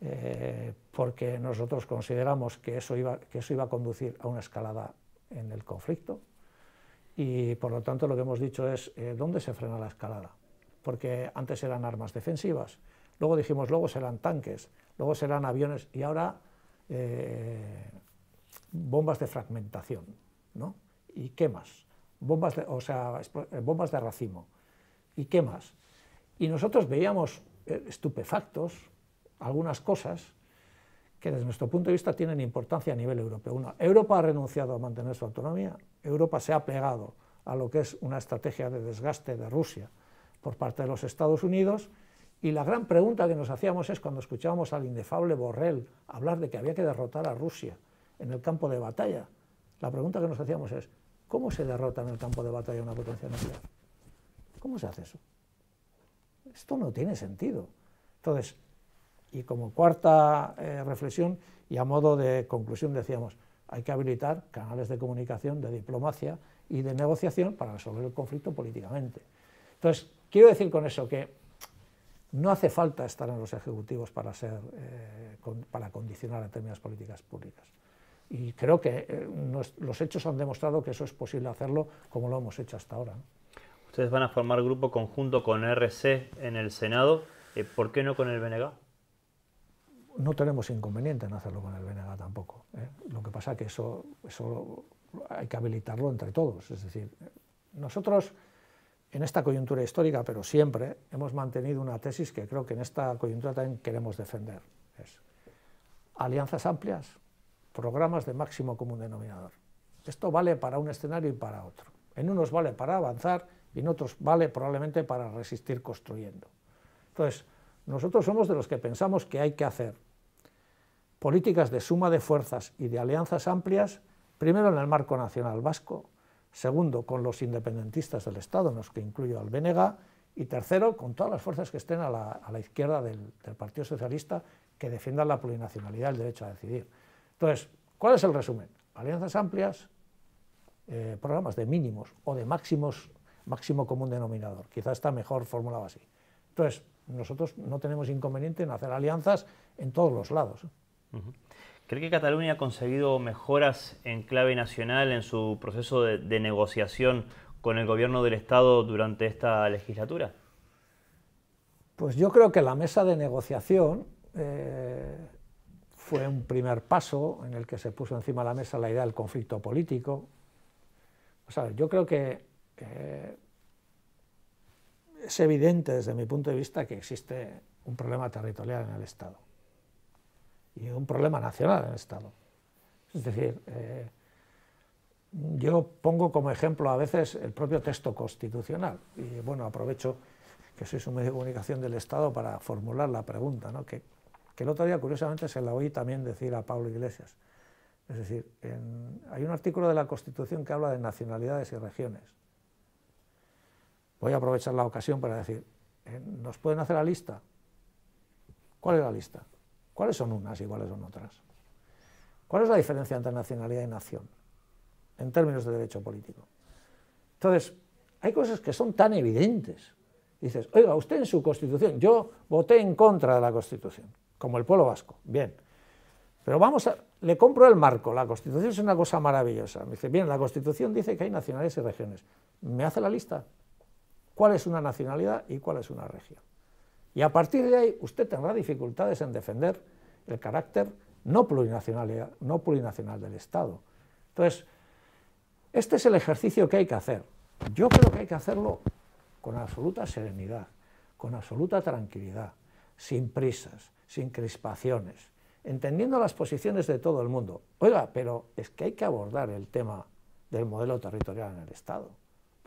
eh, porque nosotros consideramos que eso, iba, que eso iba a conducir a una escalada en el conflicto y por lo tanto lo que hemos dicho es eh, dónde se frena la escalada, porque antes eran armas defensivas, luego dijimos luego serán tanques, luego serán aviones y ahora eh, bombas de fragmentación, ¿no? ¿Y qué más? Bombas o sea, bombas de racimo. ¿Y qué más? Y nosotros veíamos eh, estupefactos algunas cosas que desde nuestro punto de vista tienen importancia a nivel europeo. Europa ha renunciado a mantener su autonomía, Europa se ha pegado a lo que es una estrategia de desgaste de Rusia por parte de los Estados Unidos y la gran pregunta que nos hacíamos es cuando escuchábamos al indefable Borrell hablar de que había que derrotar a Rusia en el campo de batalla, la pregunta que nos hacíamos es, ¿cómo se derrota en el campo de batalla una potencia nuclear? ¿Cómo se hace eso? Esto no tiene sentido. Entonces, y como cuarta eh, reflexión y a modo de conclusión decíamos, hay que habilitar canales de comunicación, de diplomacia y de negociación para resolver el conflicto políticamente. Entonces, quiero decir con eso que no hace falta estar en los ejecutivos para, condicionar eh, términos para condicionar políticas públicas. Y creo que eh, los hechos han demostrado que eso es posible hacerlo como lo hemos hecho hasta ahora. Ustedes van a formar grupo conjunto con RC en el Senado. Eh, ¿Por qué no con el BNG? No tenemos inconveniente en hacerlo con el BNG tampoco. ¿eh? Lo que pasa es que eso, eso hay que habilitarlo entre todos. Es decir, nosotros en esta coyuntura histórica, pero siempre, hemos mantenido una tesis que creo que en esta coyuntura también queremos defender. Es alianzas amplias, programas de máximo común denominador. Esto vale para un escenario y para otro. En unos vale para avanzar y en otros vale probablemente para resistir construyendo. Entonces, nosotros somos de los que pensamos que hay que hacer políticas de suma de fuerzas y de alianzas amplias, primero en el marco nacional vasco, segundo con los independentistas del Estado, en los que incluyo al BNG, y tercero con todas las fuerzas que estén a la, izquierda del, Partido Socialista que defiendan la plurinacionalidad y el derecho a decidir. Entonces, ¿cuál es el resumen? Alianzas amplias, eh, programas de mínimos o de máximos máximo común denominador. Quizás está mejor formulado así. Entonces, nosotros no tenemos inconveniente en hacer alianzas en todos los lados. ¿Cree que Cataluña ha conseguido mejoras en clave nacional en su proceso de, negociación con el gobierno del Estado durante esta legislatura? Pues yo creo que la mesa de negociación eh, fue un primer paso en el que se puso encima de la mesa la idea del conflicto político. O sea, yo creo que eh, es evidente desde mi punto de vista que existe un problema territorial en el Estado y un problema nacional en el Estado. Es decir, eh, yo pongo como ejemplo a veces el propio texto constitucional y bueno, aprovecho que soy un medio de comunicación del Estado para formular la pregunta, que, el otro día curiosamente se la oí también decir a Pablo Iglesias. Es decir, hay un artículo de la Constitución que habla de nacionalidades y regiones. Voy a aprovechar la ocasión para decir, eh, ¿nos pueden hacer la lista? ¿Cuál es la lista? ¿Cuáles son unas y cuáles son otras? ¿Cuál es la diferencia entre nacionalidad y nación en términos de derecho político? Entonces, hay cosas que son tan evidentes. Dices, oiga, usted en su constitución, yo voté en contra de la constitución, como el pueblo vasco, bien. Pero vamos a, le compro el marco, la constitución es una cosa maravillosa. Me dice, bien, la constitución dice que hay nacionalidades y regiones. ¿Me hace la lista? cuál es una nacionalidad y cuál es una región. Y a partir de ahí usted tendrá dificultades en defender el carácter no plurinacional, del Estado. Entonces, este es el ejercicio que hay que hacer. Yo creo que hay que hacerlo con absoluta serenidad, con absoluta tranquilidad, sin prisas, sin crispaciones, entendiendo las posiciones de todo el mundo. Oiga, pero es que hay que abordar el tema del modelo territorial en el Estado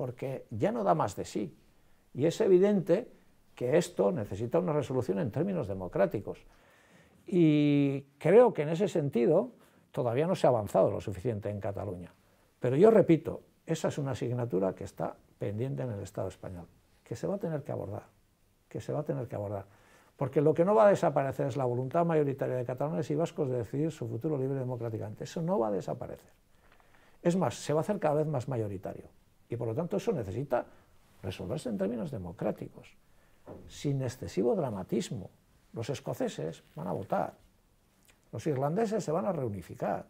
porque ya no da más de sí. Y es evidente que esto necesita una resolución en términos democráticos. Y creo que en ese sentido todavía no se ha avanzado lo suficiente en Cataluña. Pero yo repito, esa es una asignatura que está pendiente en el Estado español, que se va a tener que abordar, que se va a tener que abordar. Porque lo que no va a desaparecer es la voluntad mayoritaria de catalanes y vascos de decidir su futuro libre y democráticamente. Eso no va a desaparecer. Es más, se va a hacer cada vez más mayoritario y por lo tanto eso necesita resolverse en términos democráticos, sin excesivo dramatismo. Los escoceses van a votar, los irlandeses se van a reunificar,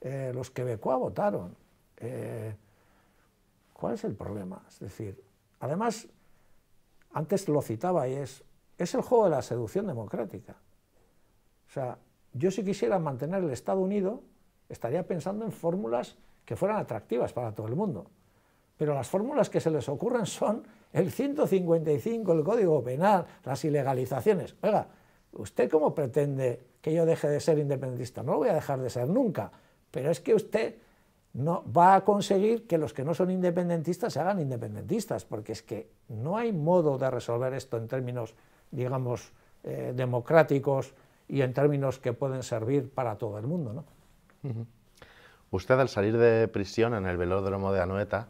eh, los quebecois votaron. Eh, ¿Cuál es el problema? Es decir, además, antes lo citaba y es, es el juego de la seducción democrática. O sea, yo si quisiera mantener el Estado unido, estaría pensando en fórmulas que fueran atractivas para todo el mundo pero las fórmulas que se les ocurren son el 155, el Código Penal, las ilegalizaciones. Oiga, ¿usted cómo pretende que yo deje de ser independentista? No lo voy a dejar de ser nunca, pero es que usted no va a conseguir que los que no son independentistas se hagan independentistas, porque es que no hay modo de resolver esto en términos, digamos, eh, democráticos y en términos que pueden servir para todo el mundo. ¿no? Usted al salir de prisión en el velódromo de Anoeta,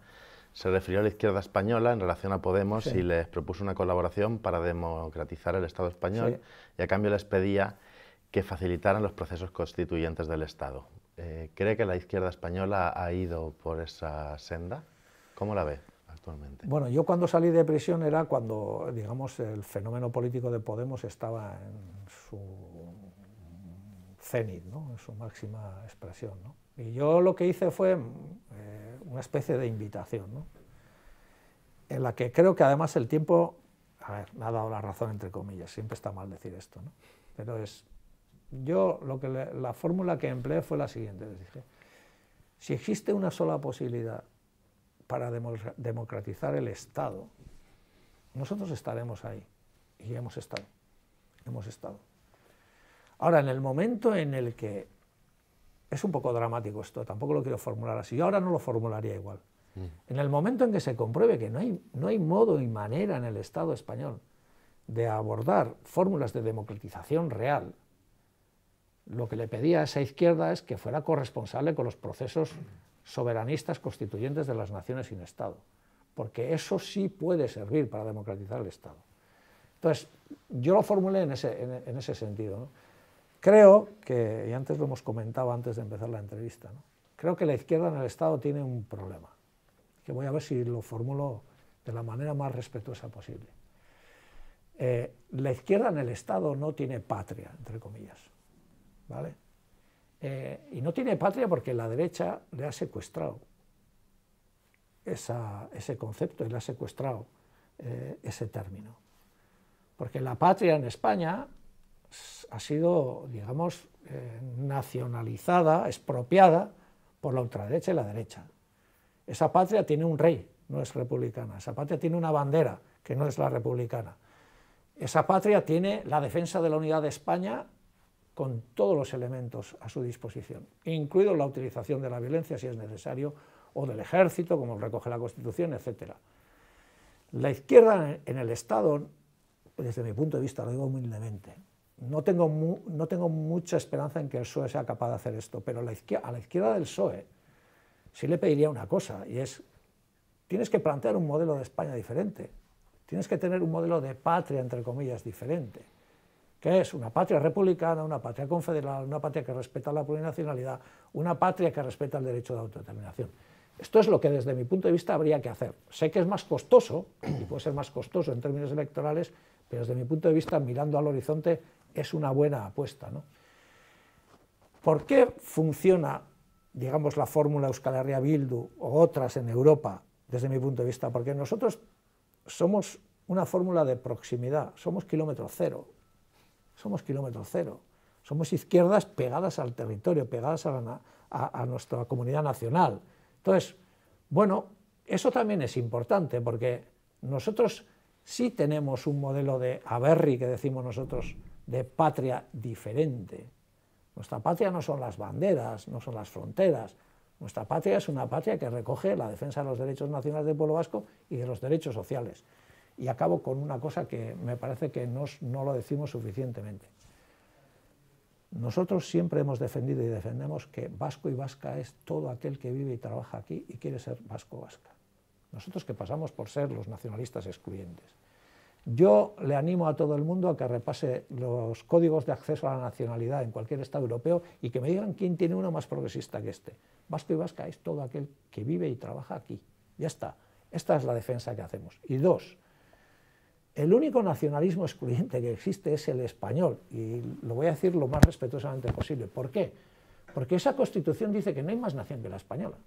se refirió a la izquierda española en relación a Podemos y les propuso una colaboración para democratizar el Estado español y a cambio les pedía que facilitaran los procesos constituyentes del Estado. Eh, ¿Cree que la izquierda española ha ido por esa senda? ¿Cómo la ve actualmente? Bueno, yo cuando salí de prisión era cuando, digamos, el fenómeno político de Podemos estaba en su cenit, en su máxima expresión. ¿no? Y yo lo que hice fue mm, eh, una especie de invitación, ¿no? en la que creo que además el tiempo, a ver, me ha dado la razón entre comillas, siempre está mal decir esto, ¿no? pero es, yo lo que la fórmula que empleé fue la siguiente, les dije, si existe una sola posibilidad para democratizar el Estado, nosotros estaremos ahí, y hemos estado, hemos estado. Ahora, en el momento en el que es un poco dramático esto, tampoco lo quiero formular así. Yo ahora no lo formularía igual. Mm. En el momento en que se compruebe que no hay, no hay modo y manera en el Estado español de abordar fórmulas de democratización real, lo que le pedía a esa izquierda es que fuera corresponsable con los procesos soberanistas constituyentes de las naciones sin Estado, porque eso sí puede servir para democratizar el Estado. Entonces, yo lo formulé en ese, en ese sentido. ¿no? Creo que, y antes lo hemos comentado antes de empezar la entrevista, creo que la izquierda en el Estado tiene un problema, que voy a ver si lo formulo de la manera más respetuosa posible. Eh, la izquierda en el Estado no tiene patria, entre comillas. ¿vale? Eh, y no tiene patria porque la derecha le ha secuestrado ese concepto y le ha secuestrado eh, ese término. Porque la patria en España ha sido, digamos, eh, nacionalizada, expropiada por la ultraderecha y la derecha. Esa patria tiene un rey, no es republicana. Esa patria tiene una bandera, que no es la republicana. Esa patria tiene la defensa de la unidad de España con todos los elementos a su disposición, incluido la utilización de la violencia si es necesario, o del ejército, como recoge la Constitución, etc. La izquierda en el Estado, desde mi punto de vista, lo digo humildemente, no tengo, mucha esperanza en que el PSOE sea capaz de hacer esto, pero a la izquierda, del PSOE sí le pediría una cosa, y es, tienes que plantear un modelo de España diferente, tienes que tener un modelo de patria, entre comillas, diferente, que es una patria republicana, una patria confederal, una patria que respeta la plurinacionalidad, una patria que respeta el derecho de autodeterminación. Esto es lo que desde mi punto de vista habría que hacer. Sé que es más costoso, y puede ser más costoso en términos electorales, pero desde mi punto de vista, mirando al horizonte, es una buena apuesta. ¿no? ¿Por qué funciona, digamos, la fórmula Euskal Herria Bildu o otras en Europa, desde mi punto de vista? Porque nosotros somos una fórmula de proximidad, somos kilómetro cero, somos kilómetro cero, somos izquierdas pegadas al territorio, pegadas a, nuestra comunidad nacional. Entonces, bueno, eso también es importante porque nosotros sí tenemos un modelo de Aberri que decimos nosotros de patria diferente. Nuestra patria no son las banderas, no son las fronteras. Nuestra patria es una patria que recoge la defensa de los derechos nacionales del pueblo vasco y de los derechos sociales. Y acabo con una cosa que me parece que no, no lo decimos suficientemente. Nosotros siempre hemos defendido y defendemos que vasco y vasca es todo aquel que vive y trabaja aquí y quiere ser vasco vasca. Nosotros que pasamos por ser los nacionalistas excluyentes. Yo le animo a todo el mundo a que repase los códigos de acceso a la nacionalidad en cualquier Estado europeo y que me digan quién tiene uno más progresista que este. Vasco y vasca es todo aquel que vive y trabaja aquí. Ya está. Esta es la defensa que hacemos. Y dos, el único nacionalismo excluyente que existe es el español. Y lo voy a decir lo más respetuosamente posible. ¿Por qué? Porque esa constitución dice que no hay más nación que la española.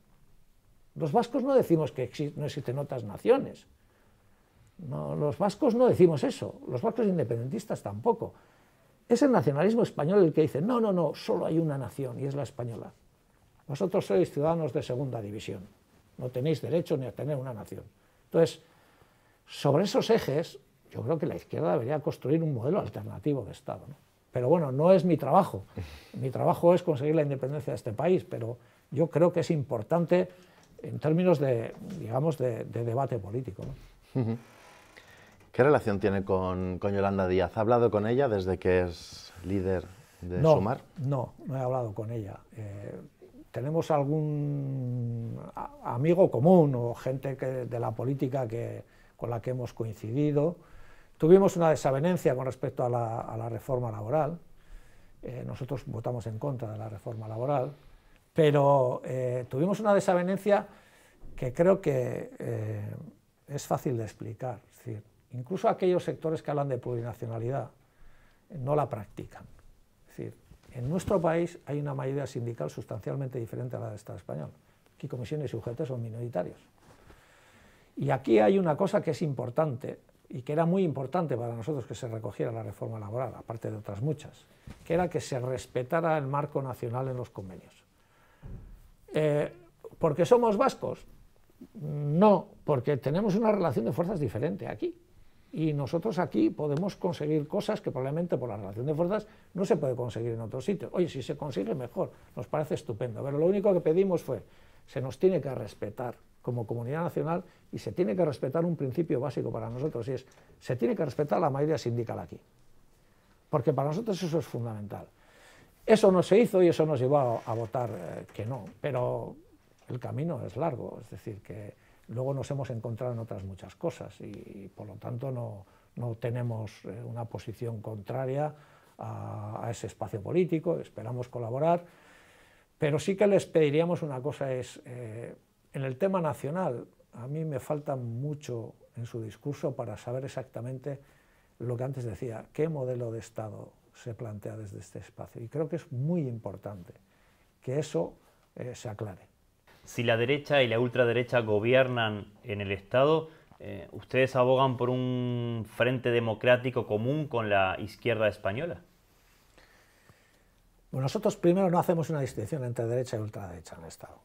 Los vascos no decimos que no existen otras naciones. No, los vascos no decimos eso, los vascos independentistas tampoco. Es el nacionalismo español el que dice, no, no, no, solo hay una nación y es la española. Vosotros sois ciudadanos de segunda división, no tenéis derecho ni a tener una nación. Entonces, sobre esos ejes, yo creo que la izquierda debería construir un modelo alternativo de Estado. Pero bueno, no es mi trabajo. [LAUGHS] Mi trabajo es conseguir la independencia de este país, pero yo creo que es importante en términos de, digamos, de, debate político. ¿Qué relación tiene con, Yolanda Díaz? ¿Ha hablado con ella desde que es líder de Sumar? No, no he hablado con ella. Eh, tenemos algún amigo común o gente de la política que, con la que hemos coincidido. Tuvimos una desavenencia con respecto a la, reforma laboral. Eh, nosotros votamos en contra de la reforma laboral, pero eh, tuvimos una desavenencia que creo que es fácil de explicar. Incluso aquellos sectores que hablan de plurinacionalidad eh, no la practican. Es decir, en nuestro país hay una mayoría sindical sustancialmente diferente a la del Estado español. Aquí comisiones y sujetos son minoritarios. Y aquí hay una cosa que es importante y que era muy importante para nosotros que se recogiera la reforma laboral, aparte de otras muchas, que era que se respetara el marco nacional en los convenios. Eh, porque somos vascos, no, porque tenemos una relación de fuerzas diferente aquí y nosotros aquí podemos conseguir cosas que probablemente por la relación de fuerzas no se puede conseguir en otro sitio. Oye, si se consigue mejor, nos parece estupendo. Pero lo único que pedimos fue, se nos tiene que respetar como comunidad nacional y se tiene que respetar un principio básico para nosotros y es, se tiene que respetar la mayoría sindical aquí. Porque para nosotros eso es fundamental. Eso no se hizo y eso nos llevó a, votar eh, que no, pero el camino es largo, es decir, que Luego nos hemos encontrado en otras muchas cosas y, por lo tanto no, tenemos eh, una posición contraria a, ese espacio político, esperamos colaborar, pero sí que les pediríamos una cosa, es eh, en el tema nacional, a mí me falta mucho en su discurso para saber exactamente lo que antes decía, qué modelo de Estado se plantea desde este espacio. Y creo que es muy importante que eso eh, se aclare si la derecha y la ultraderecha gobiernan en el Estado, eh, ¿ustedes abogan por un frente democrático común con la izquierda española? Bueno, pues nosotros primero no hacemos una distinción entre derecha y ultraderecha en el Estado.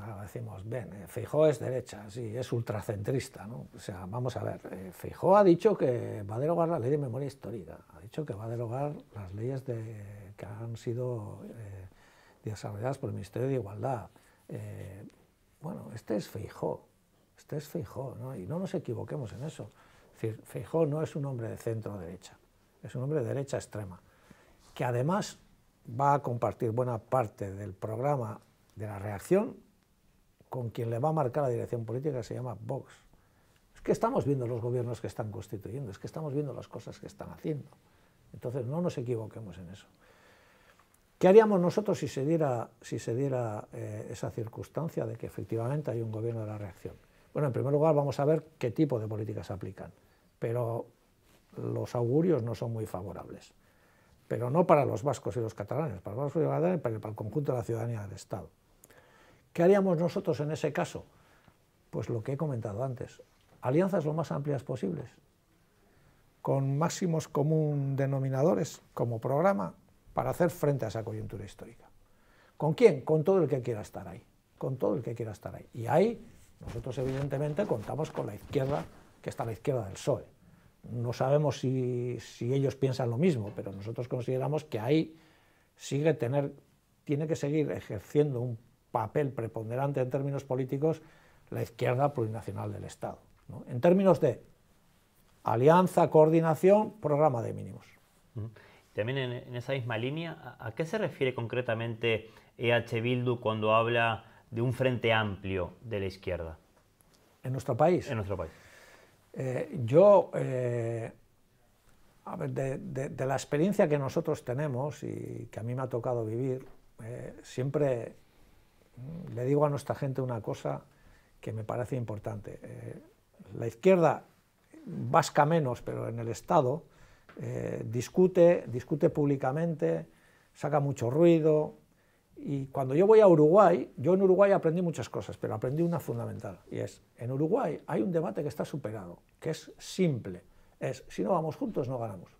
Ah, decimos, ven, eh, fijó es derecha, sí, es ultracentrista, ¿no? O sea, vamos a ver, eh, fijó ha dicho que va a derogar la ley de memoria histórica, ha dicho que va a derogar las leyes que han sido desarrolladas por el Ministerio de Igualdad, eh, bueno, este es Feijó, este es Feijó, y no nos equivoquemos en eso. decir, Feijó no es un hombre de centro-derecha, es un hombre de derecha extrema, que además va a compartir buena parte del programa de la reacción con quien le va a marcar la dirección política, se llama Vox. Es que estamos viendo los gobiernos que están constituyendo, es que estamos viendo las cosas que están haciendo. Entonces, no nos equivoquemos en eso. ¿Qué haríamos nosotros si se diera, eh, esa circunstancia de que efectivamente hay un gobierno de la reacción? Bueno, en primer lugar vamos a ver qué tipo de políticas se aplican, pero los augurios no son muy favorables, pero no para los vascos y los catalanes, para los vascos los catalanes, para el conjunto de la ciudadanía del Estado. ¿Qué haríamos nosotros en ese caso? Pues lo que he comentado antes, alianzas lo más amplias posibles, con máximos común denominadores como programa para hacer frente a esa coyuntura histórica. ¿Con quién? Con todo el que quiera estar ahí, con todo el que quiera estar ahí. Y ahí nosotros evidentemente contamos con la izquierda, que está a la izquierda del PSOE. No sabemos si, ellos piensan lo mismo, pero nosotros consideramos que ahí sigue tener, tiene que seguir ejerciendo un papel preponderante en términos políticos la izquierda plurinacional del Estado. En términos de alianza, coordinación, programa de mínimos. También en, esa misma línea, ¿a, qué se refiere concretamente EH Bildu cuando habla de un frente amplio de la izquierda? ¿En nuestro país? En nuestro país. Eh, yo, eh, a ver, de, la experiencia que nosotros tenemos y que a mí me ha tocado vivir, eh, siempre mm, le digo a nuestra gente una cosa que me parece importante. la izquierda vasca menos, pero en el Estado, eh, discute, discute públicamente, saca mucho ruido. Y cuando yo voy a Uruguay, yo en Uruguay aprendí muchas cosas, pero aprendí una fundamental, y es, en Uruguay hay un debate que está superado, que es simple, es, si no vamos juntos, no ganamos.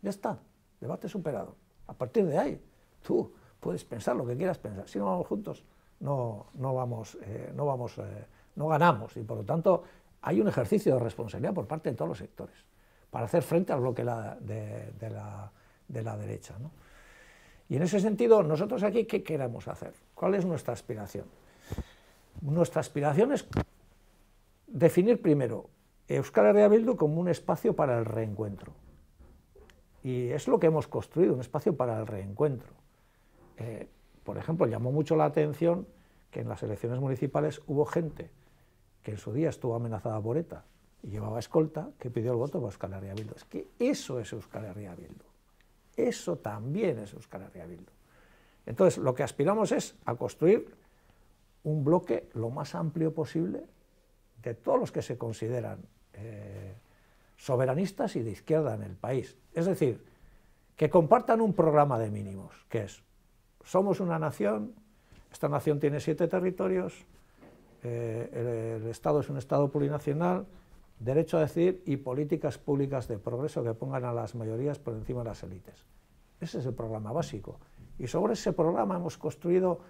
Ya está, debate superado. A partir de ahí, tú puedes pensar lo que quieras pensar, si no vamos juntos, no, no vamos, eh, no, vamos eh, no ganamos, y por lo tanto hay un ejercicio de responsabilidad por parte de todos los sectores para hacer frente al bloque de, la, derecha. Y en ese sentido, nosotros aquí, ¿qué queremos hacer? ¿Cuál es nuestra aspiración? Nuestra aspiración es definir primero Euskal Herria como un espacio para el reencuentro. Y es lo que hemos construido, un espacio para el reencuentro. Eh, por ejemplo, llamó mucho la atención que en las elecciones municipales hubo gente que en su día estuvo amenazada por ETA y llevaba escolta, que pidió el voto por Euskal Herria Bildu. Es que eso es Euskal Herria Bildu. Eso también es Euskal Herria Bildu. Entonces, lo que aspiramos es a construir un bloque lo más amplio posible de todos los que se consideran eh, soberanistas y de izquierda en el país. Es decir, que compartan un programa de mínimos, que es, somos una nación, esta nación tiene siete territorios, eh, el, el Estado es un Estado plurinacional, derecho a decir y políticas públicas de progreso que pongan a las mayorías por encima de las élites. Ese es el programa básico. Y sobre ese programa hemos construido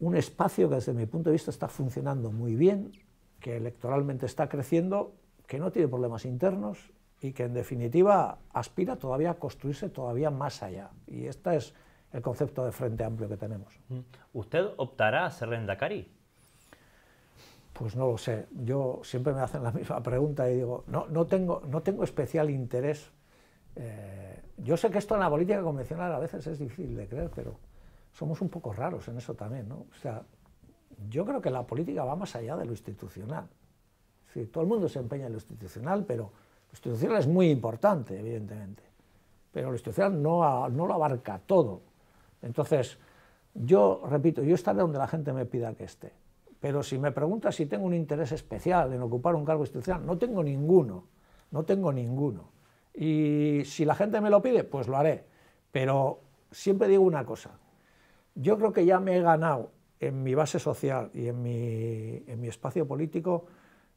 un espacio que desde mi punto de vista está funcionando muy bien, que electoralmente está creciendo, que no tiene problemas internos y que en definitiva aspira todavía a construirse todavía más allá. Y este es el concepto de Frente Amplio que tenemos. ¿Usted optará a ser pues no lo sé, yo siempre me hacen la [LAUGHS] misma pregunta y digo, no, no, tengo, no tengo especial interés. Eh, yo sé que esto en la política convencional a veces es difícil de creer, pero somos un poco raros en eso también, ¿no? O sea, yo creo que la política va más allá de lo institucional. Sí, todo el mundo se empeña en lo institucional, pero lo institucional es muy importante, evidentemente. Pero lo institucional no, no lo abarca todo. Entonces, yo repito, yo estaré donde la gente me pida que esté. Pero si me preguntas si tengo un interés especial en ocupar un cargo institucional, no tengo ninguno, no tengo ninguno. Y si la gente me lo pide, pues lo haré. Pero siempre digo una cosa, yo creo que ya me he ganado en mi base social y en mi, espacio político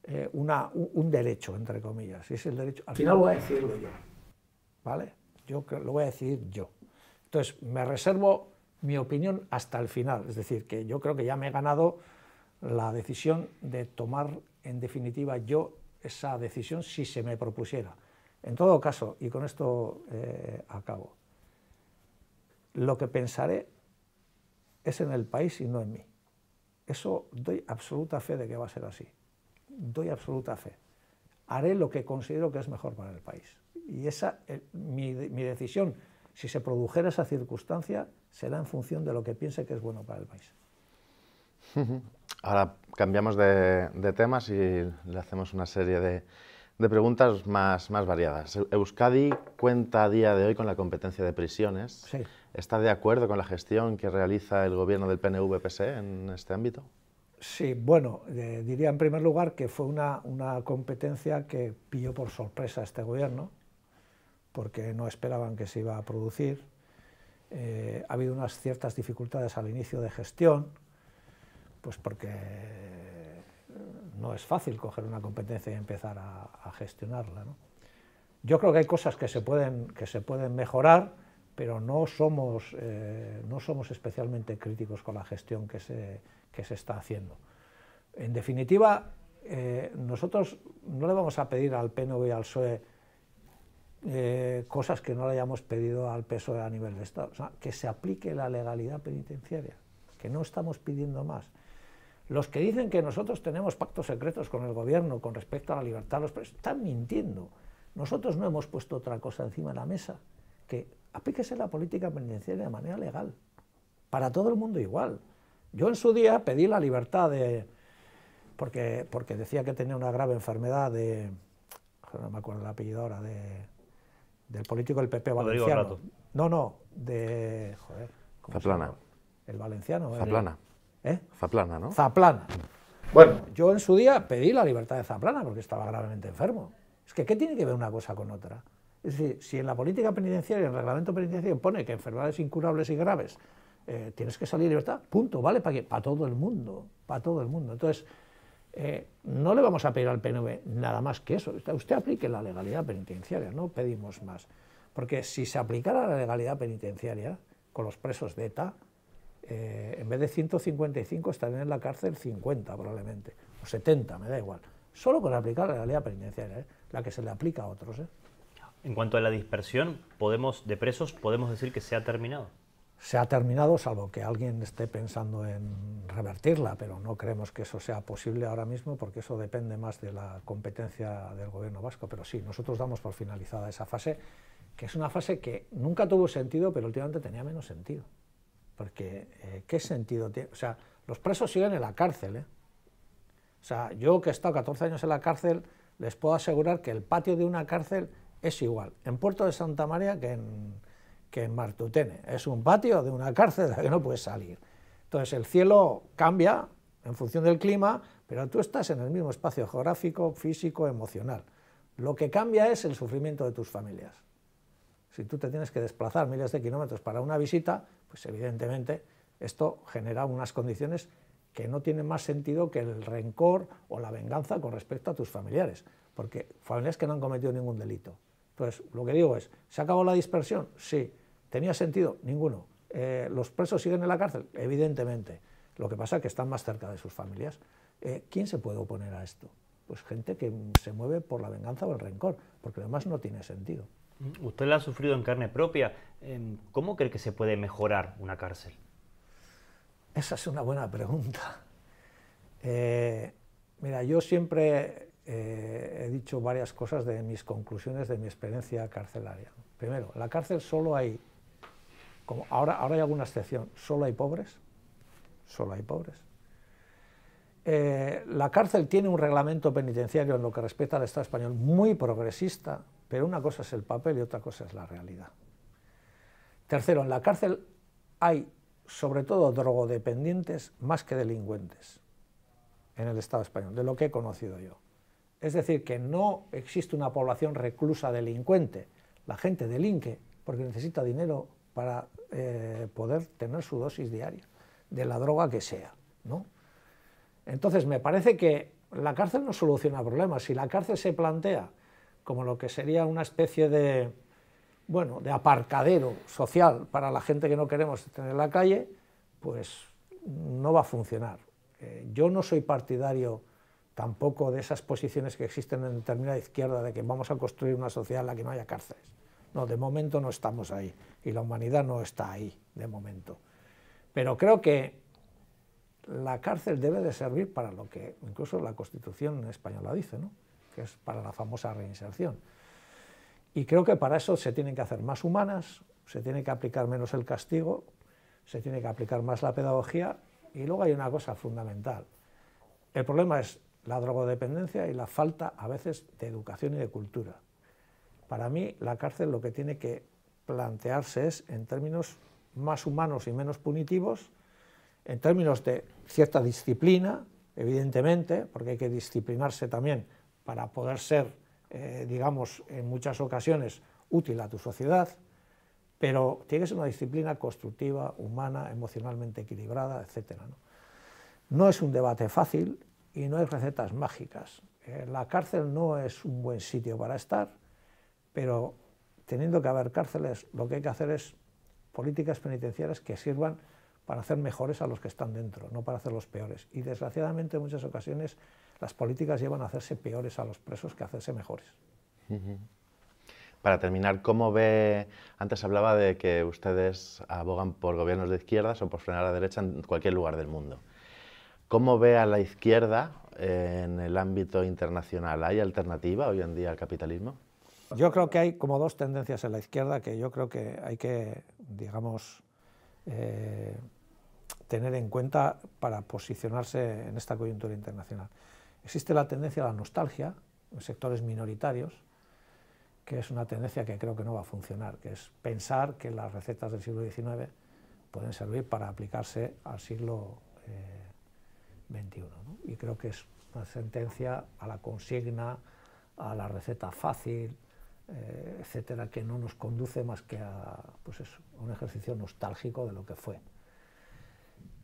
eh, un, derecho, entre comillas. Y es el derecho. Al final lo voy a decir yo. ¿Vale? Yo lo voy a decir yo. Entonces, me reservo mi opinión hasta el final. Es decir, que yo creo que ya me he ganado la decisión de tomar en definitiva yo esa decisión si se me propusiera. En todo caso, y con esto eh, acabo, lo que pensaré es en el país y no en mí. Eso doy absoluta fe de que va a ser así. Doy absoluta fe. Haré lo que considero que es mejor para el país. Y esa, eh, mi decisión, si se produjera esa circunstancia, será en función de lo que piense que es bueno para el país. Ahora cambiamos de, temas y le hacemos una serie de, preguntas más, variadas. Euskadi cuenta a día de hoy con la competencia de prisiones. ¿Está de acuerdo con la gestión que realiza el gobierno del PNV-PSE en este ámbito? Sí, bueno, eh, diría en primer lugar que fue una, competencia que pilló por sorpresa a este gobierno, porque no esperaban que se iba a producir. Eh, ha habido unas ciertas dificultades al inicio de gestión, pues porque eh, no es fácil coger una competencia y empezar a, gestionarla. Yo creo que hay cosas que se pueden, que se pueden mejorar, pero no somos, eh, no somos especialmente críticos con la gestión que se, que se está haciendo. En definitiva, eh, nosotros no le vamos a pedir al PNV y al PSOE cosas que no le hayamos pedido al PSOE a nivel de Estado, que se aplique la legalidad penitenciaria, que no estamos pidiendo más. Los que dicen que nosotros tenemos pactos secretos con el gobierno con respecto a la libertad de los presos están mintiendo. Nosotros no hemos puesto otra cosa encima de la mesa que aplíquese la política penitenciaria de manera legal. Para todo el mundo igual. Yo en su día pedí la libertad de... porque, porque decía que tenía una grave enfermedad de... no me acuerdo el apellido ahora, de, del político del PP valenciano. No, no, de... Joder, Zaplana. El valenciano. Zaplana. ¿Eh? Zaplana, ¿no? Zaplana. Bueno, yo en su día pedí la libertad de Zaplana porque estaba gravemente enfermo. Es que, ¿qué tiene que ver una cosa con otra? Es decir, si en la política penitenciaria, en el reglamento penitenciario pone que enfermedades incurables y graves eh, tienes que salir de libertad, punto, ¿vale? ¿Para qué? Para todo el mundo, para todo el mundo. Entonces, eh, no le vamos a pedir al PNV nada más que eso. Usted aplique la legalidad penitenciaria, no pedimos más. Porque si se aplicara la legalidad penitenciaria con los presos de ETA, eh, en vez de 155 estarían en la cárcel 50 probablemente, o 70, me da igual. Solo con aplicar la ley penitenciaria, ¿eh? la que se le aplica a otros. ¿eh? En cuanto a la dispersión podemos, de presos, ¿podemos decir que se ha terminado? Se ha terminado, salvo que alguien esté pensando en revertirla, pero no creemos que eso sea posible ahora mismo porque eso depende más de la competencia del gobierno vasco. Pero sí, nosotros damos por finalizada esa fase, que es una fase que nunca tuvo sentido, pero últimamente tenía menos sentido. Porque, eh, ¿qué sentido tiene? O sea, los presos siguen en la cárcel, ¿eh? O sea, yo que he estado 14 años en la cárcel, les puedo asegurar que el patio de una cárcel es igual en Puerto de Santa María que en, que en Martutene. Es un patio de una cárcel de [LAUGHS] que no puedes salir. Entonces el cielo cambia en función del clima, pero tú estás en el mismo espacio geográfico, físico, emocional. Lo que cambia es el sufrimiento de tus familias. Si tú te tienes que desplazar miles de kilómetros para una visita, pues evidentemente esto genera unas condiciones que no tienen más sentido que el rencor o la venganza con respecto a tus familiares, porque familiares que no han cometido ningún delito. Entonces, lo que digo es, ¿se acabó la dispersión? Sí. ¿Tenía sentido? Ninguno. Eh, ¿Los presos siguen en la cárcel? Evidentemente. Lo que pasa es que están más cerca de sus familias. Eh, ¿Quién se puede oponer a esto? Pues gente que se mueve por la venganza o el rencor, porque además no tiene sentido. Usted la ha sufrido en carne propia. Em, ¿Cómo cree que se puede mejorar una cárcel? Esa es una buena pregunta. Eh, mira, yo siempre eh, he dicho varias cosas de mis conclusiones de mi experiencia carcelaria. Primero, la cárcel solo hay, ahora, ahora hay alguna excepción, solo hay pobres, solo hay pobres. Eh, la cárcel tiene un reglamento penitenciario en lo que respecta al Estado español muy progresista, pero una cosa es el papel y otra cosa es la realidad. Tercero, en la cárcel hay sobre todo drogodependientes más que delincuentes en el Estado español, de lo que he conocido yo. Es decir, que no existe una población reclusa delincuente. La gente delinque porque necesita dinero para eh, poder tener su dosis diaria, de la droga que sea. ¿no? Entonces, me parece que la cárcel no soluciona problemas. Si la cárcel se plantea como lo que sería una especie de, bueno, de aparcadero social para la gente que no queremos tener en la calle, pues no va a funcionar. Eh, yo no soy partidario tampoco de esas posiciones que existen en determinada izquierda de que vamos a construir una sociedad en la que no haya cárceles. No, de momento no estamos ahí y la humanidad no está ahí de momento. Pero creo que la cárcel debe de servir para lo que incluso la Constitución española dice, ¿no? que es para la famosa reinserción. Y creo que para eso se tienen que hacer más humanas, se tiene que aplicar menos el castigo, se tiene que aplicar más la pedagogía y luego hay una cosa fundamental. El problema es la drogodependencia y la falta a veces de educación y de cultura. Para mí la cárcel lo que tiene que plantearse es en términos más humanos y menos punitivos, en términos de cierta disciplina, evidentemente, porque hay que disciplinarse también para poder ser, eh, digamos, en muchas ocasiones útil a tu sociedad, pero tienes una disciplina constructiva, humana, emocionalmente equilibrada, etc. ¿no? es un debate fácil y no hay recetas mágicas. Eh, la cárcel no es un buen sitio para estar, pero teniendo que haber cárceles, lo que hay que hacer es políticas penitenciarias que sirvan para hacer mejores a los que están dentro, no para hacerlos peores. Y desgraciadamente en muchas ocasiones las políticas llevan a hacerse peores a los presos que a hacerse mejores. Para terminar, ¿cómo ve, antes hablaba de que ustedes abogan por gobiernos de izquierdas o por frenar a la derecha en cualquier lugar del mundo? ¿Cómo ve a la izquierda eh, en el ámbito internacional? ¿Hay alternativa hoy en día al capitalismo? Yo creo que hay como dos tendencias en la izquierda que yo creo que hay que, digamos, eh, tener en cuenta para posicionarse en esta coyuntura internacional. Existe la tendencia a la nostalgia en sectores minoritarios, que es una tendencia que creo que no va a funcionar, que es pensar que las recetas del siglo XIX pueden servir para aplicarse al siglo XXI. Eh, y creo que es una sentencia a la consigna, a la receta fácil, eh, etcétera, que no nos conduce más que pues a, un ejercicio nostálgico de lo que fue.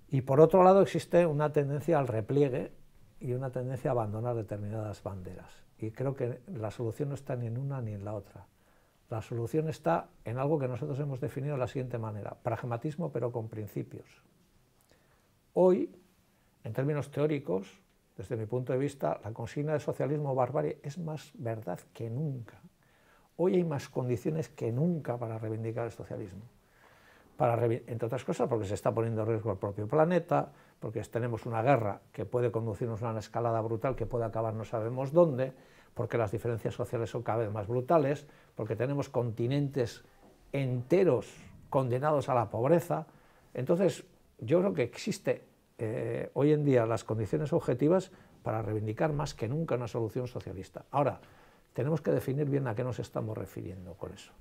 Y por otro lado existe una tendencia al repliegue y una tendencia a abandonar determinadas banderas. Y creo que la solución no está ni en una ni en la otra. La solución está en algo que nosotros hemos definido de la siguiente manera, pragmatismo pero con principios. Hoy, en términos teóricos, desde mi punto de vista, la consigna de socialismo barbarie es más verdad que nunca. Hoy hay más condiciones que nunca para reivindicar el socialismo. entre otras cosas porque se está poniendo en riesgo el propio planeta, porque tenemos una guerra que puede conducirnos a una escalada brutal que puede acabar no sabemos dónde, porque las diferencias sociales son cada vez más brutales, porque tenemos continentes enteros condenados a la pobreza. Entonces, yo creo que existe eh, hoy en día las condiciones objetivas para reivindicar más que nunca una solución socialista. Ahora, tenemos que definir bien a qué nos estamos refiriendo con eso.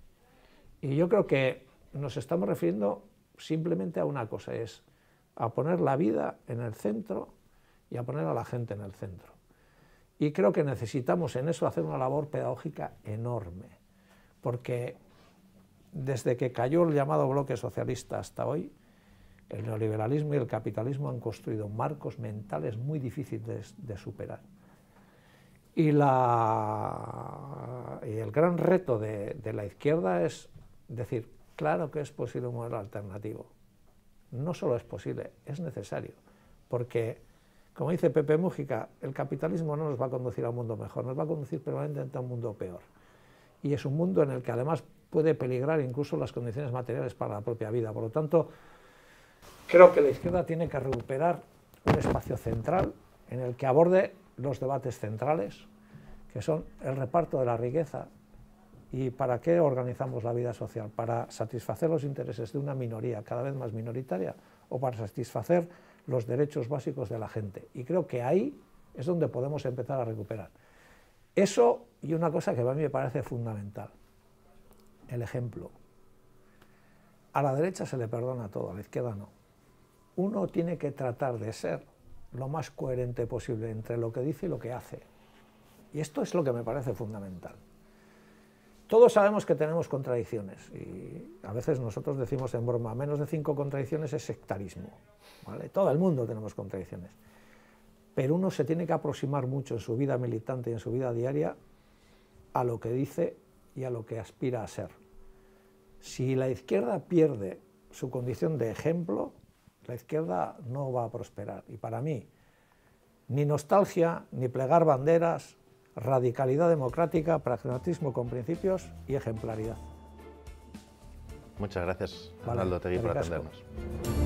Y yo creo que nos estamos refiriendo simplemente a una cosa, es a poner la vida en el centro y a poner a la gente en el centro. Y creo que necesitamos en eso hacer una labor pedagógica enorme, porque desde que cayó el llamado bloque socialista hasta hoy, el neoliberalismo y el capitalismo han construido marcos mentales muy difíciles de superar. Y, la, y el gran reto de, de la izquierda es decir, claro que es posible un modelo alternativo. No solo es posible, es necesario. Porque, como dice Pepe Mújica, el capitalismo no nos va a conducir a un mundo mejor, nos va a conducir permanentemente a un mundo peor. Y es un mundo en el que además puede peligrar incluso las condiciones materiales para la propia vida. Por lo tanto, creo que la izquierda tiene que recuperar un espacio central en el que aborde los debates centrales, que son el reparto de la riqueza y para qué organizamos la vida social, para satisfacer los intereses de una minoría cada vez más minoritaria o para satisfacer los derechos básicos de la gente. Y creo que ahí es donde podemos empezar a recuperar. Eso y una cosa que a mí me parece fundamental, el ejemplo. A la derecha se le perdona todo, a la izquierda no. Uno tiene que tratar de ser lo más coherente posible entre lo que dice y lo que hace. Y esto es lo que me parece fundamental. Todos sabemos que tenemos contradicciones y a veces nosotros decimos en broma, menos de cinco contradicciones es sectarismo. Todo el mundo tenemos contradicciones. Pero uno se tiene que aproximar mucho en su vida militante y en su vida diaria a lo que dice y a lo que aspira a ser. Si la izquierda pierde su condición de ejemplo, la izquierda no va a prosperar. Y para mí, ni nostalgia, ni plegar banderas, radicalidad democrática, pragmatismo con principios y ejemplaridad. Muchas gracias, Arnaldo por atendernos.